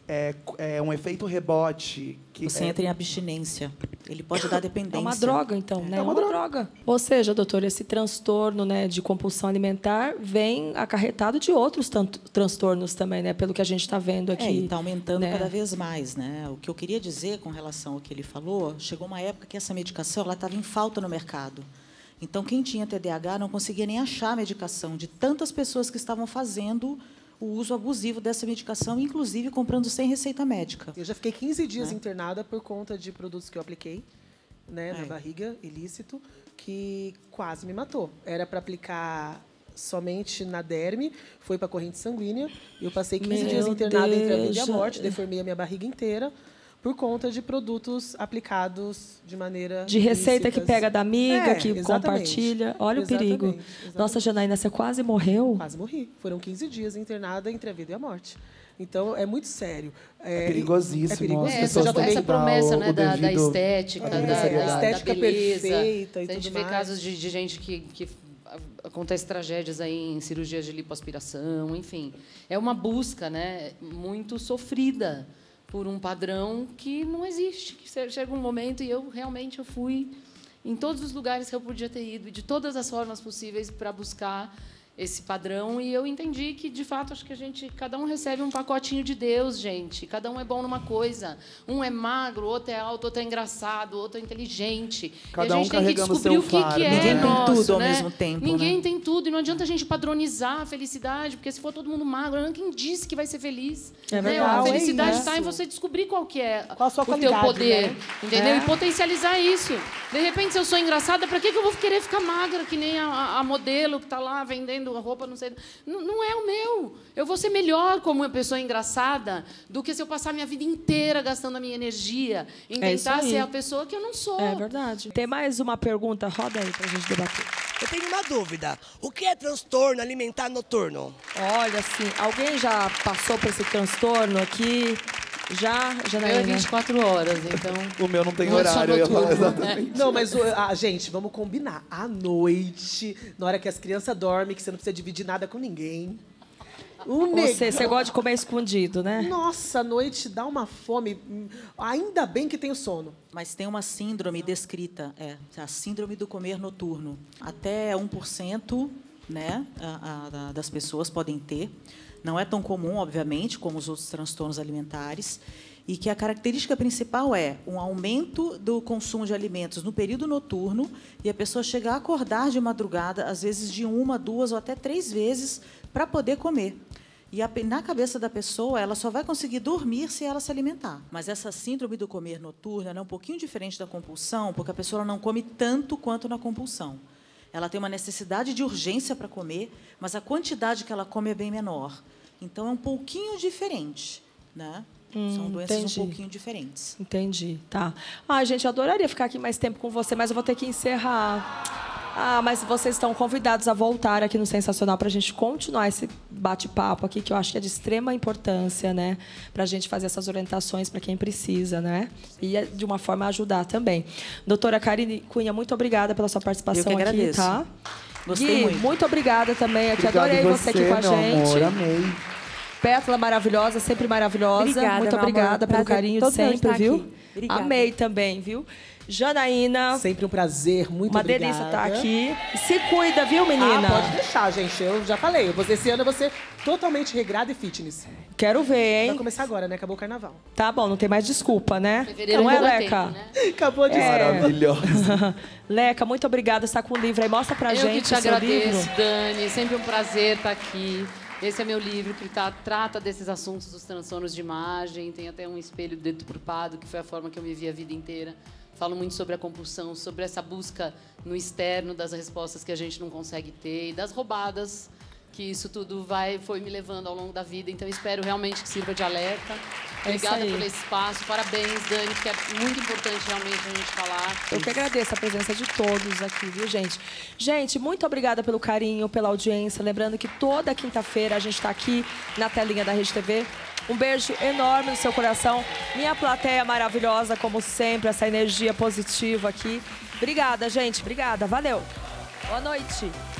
é, é, um efeito rebote. Que Você é... entra em abstinência. Ele pode dar dependência. É uma droga,
então, é. né? É uma, é uma droga. droga. Ou seja, doutor, esse transtorno né, de compulsão alimentar vem acarretado de outros transtornos também, né? Pelo que a gente está vendo é, aqui. É, está aumentando né? cada
vez mais, né? O que eu queria dizer com relação ao que ele falou, chegou uma época que essa medicação estava em falta no mercado. Então, quem tinha TDAH não conseguia nem achar a medicação de tantas pessoas que estavam fazendo o uso abusivo dessa medicação, inclusive comprando sem receita médica. Eu
já fiquei 15 dias né? internada por conta de produtos que eu apliquei né, na é. barriga, ilícito, que quase me matou. Era para aplicar somente na derme, foi para corrente sanguínea. Eu passei 15 Meu dias internada Deus. entre a vida e a morte, deformei a minha barriga inteira por conta de produtos aplicados de maneira. De receita ilícitas. que pega da amiga, é, que exatamente. compartilha. Olha exatamente, o perigo.
Exatamente. Nossa, Janaína, você quase morreu?
Quase morri. Foram 15 dias internada entre a vida e a morte. Então, é muito sério. É, é perigosíssimo. É perigoso. É, essa, já essa promessa né, da, da, estética, é, da, da, estética da beleza. perfeita e a gente vê mais. casos
de, de gente que, que acontece tragédias aí em cirurgias de lipoaspiração, enfim. É uma busca né, muito sofrida por um padrão que não existe. Que chega um momento e eu realmente eu fui em todos os lugares que eu podia ter ido e de todas as formas possíveis para buscar esse padrão e eu entendi que de fato acho que a gente cada um recebe um pacotinho de Deus, gente. Cada um é bom numa coisa. Um é magro, outro é alto, outro é engraçado, outro é inteligente. Cada e a gente um tem que descobrir o que, que é Ninguém nosso, tem tudo né? ao mesmo tempo. Ninguém né? tem tudo e não adianta a gente padronizar a felicidade, porque se for todo mundo magro, né? quem disse que vai ser feliz? É verdade, né? A é felicidade está é em você descobrir qual que é qual o teu poder, né? entendeu? É. E potencializar isso. De repente, se eu sou engraçada, para que eu vou querer ficar magra que nem a, a modelo que está lá vendendo vendo a roupa, não sei. Não, não é o meu. Eu vou ser melhor como uma pessoa engraçada do que se eu passar a minha vida inteira gastando a minha energia em é tentar é ser a pessoa que eu não sou. É
verdade. Tem mais uma pergunta? Roda aí para a gente debater. Eu tenho uma dúvida. O que é transtorno alimentar noturno? Olha, assim,
alguém já passou por esse transtorno aqui? Já, Janaína. Meu é 24 horas, então.
O meu não tem não horário, é eu falar né? exatamente.
Não, mas, ah, gente, vamos combinar. À noite, na hora que as crianças dormem, que você não precisa dividir nada com ninguém. você, você gosta de comer escondido, né? Nossa, à noite dá uma fome.
Ainda bem que tenho sono. Mas tem uma síndrome descrita, é. A síndrome do comer noturno. Até 1%. Né, a, a, das pessoas podem ter. Não é tão comum, obviamente, como os outros transtornos alimentares, e que a característica principal é um aumento do consumo de alimentos no período noturno e a pessoa chegar a acordar de madrugada, às vezes de uma, duas ou até três vezes, para poder comer. E a, na cabeça da pessoa, ela só vai conseguir dormir se ela se alimentar. Mas essa síndrome do comer noturno é um pouquinho diferente da compulsão, porque a pessoa não come tanto quanto na compulsão ela tem uma necessidade de urgência para comer, mas a quantidade que ela come é bem menor.
Então é um pouquinho diferente, né? Hum, São doenças entendi. um pouquinho diferentes. Entendi, tá. Ai, gente, eu adoraria ficar aqui mais tempo com você, mas eu vou ter que encerrar. Ah, mas vocês estão convidados a voltar aqui no Sensacional para a gente continuar esse bate-papo aqui, que eu acho que é de extrema importância, né? Para a gente fazer essas orientações para quem precisa, né? E é de uma forma ajudar também. Doutora Karine Cunha, muito obrigada pela sua participação eu que agradeço. aqui, tá? Gostei Gui, muito. muito obrigada também aqui. Obrigado adorei você, aqui com a gente. Amor, amei. Pétala maravilhosa, sempre maravilhosa. Obrigada, muito obrigada amor. pelo carinho sempre, viu?
Amei também, viu? Janaína. Sempre um prazer, muito uma obrigada. Uma delícia estar aqui. Se cuida, viu, menina? Ah, pode deixar, gente. Eu já falei. Você, esse ano você totalmente regrada e fitness.
Quero ver, hein? Vai
começar agora, né? Acabou o carnaval.
Tá bom, não tem mais desculpa, né?
Fevereiro
não é, Leca? Tempo, né? Acabou de é.
Maravilhosa.
Leca, muito obrigada. Está com o livro aí. Mostra pra Eu gente. Eu que te agradeço, livro.
Dani. Sempre um prazer estar tá aqui. Esse é meu livro que tá, trata desses assuntos dos transtornos de imagem. Tem até um espelho dentro deturpado, que foi a forma que eu me vi a vida inteira falam muito sobre a compulsão, sobre essa busca no externo das respostas que a gente não consegue ter e das roubadas que isso tudo vai foi me levando ao longo da vida. Então espero realmente que sirva de alerta. É obrigada pelo espaço. Parabéns, Dani, que é muito importante realmente a gente falar. Eu que agradeço a presença de todos aqui, viu, gente?
Gente, muito obrigada pelo carinho, pela audiência. Lembrando que toda quinta-feira a gente está aqui na telinha da Rede TV um beijo enorme no seu coração. Minha plateia maravilhosa, como sempre, essa energia positiva aqui. Obrigada, gente. Obrigada. Valeu. Boa noite.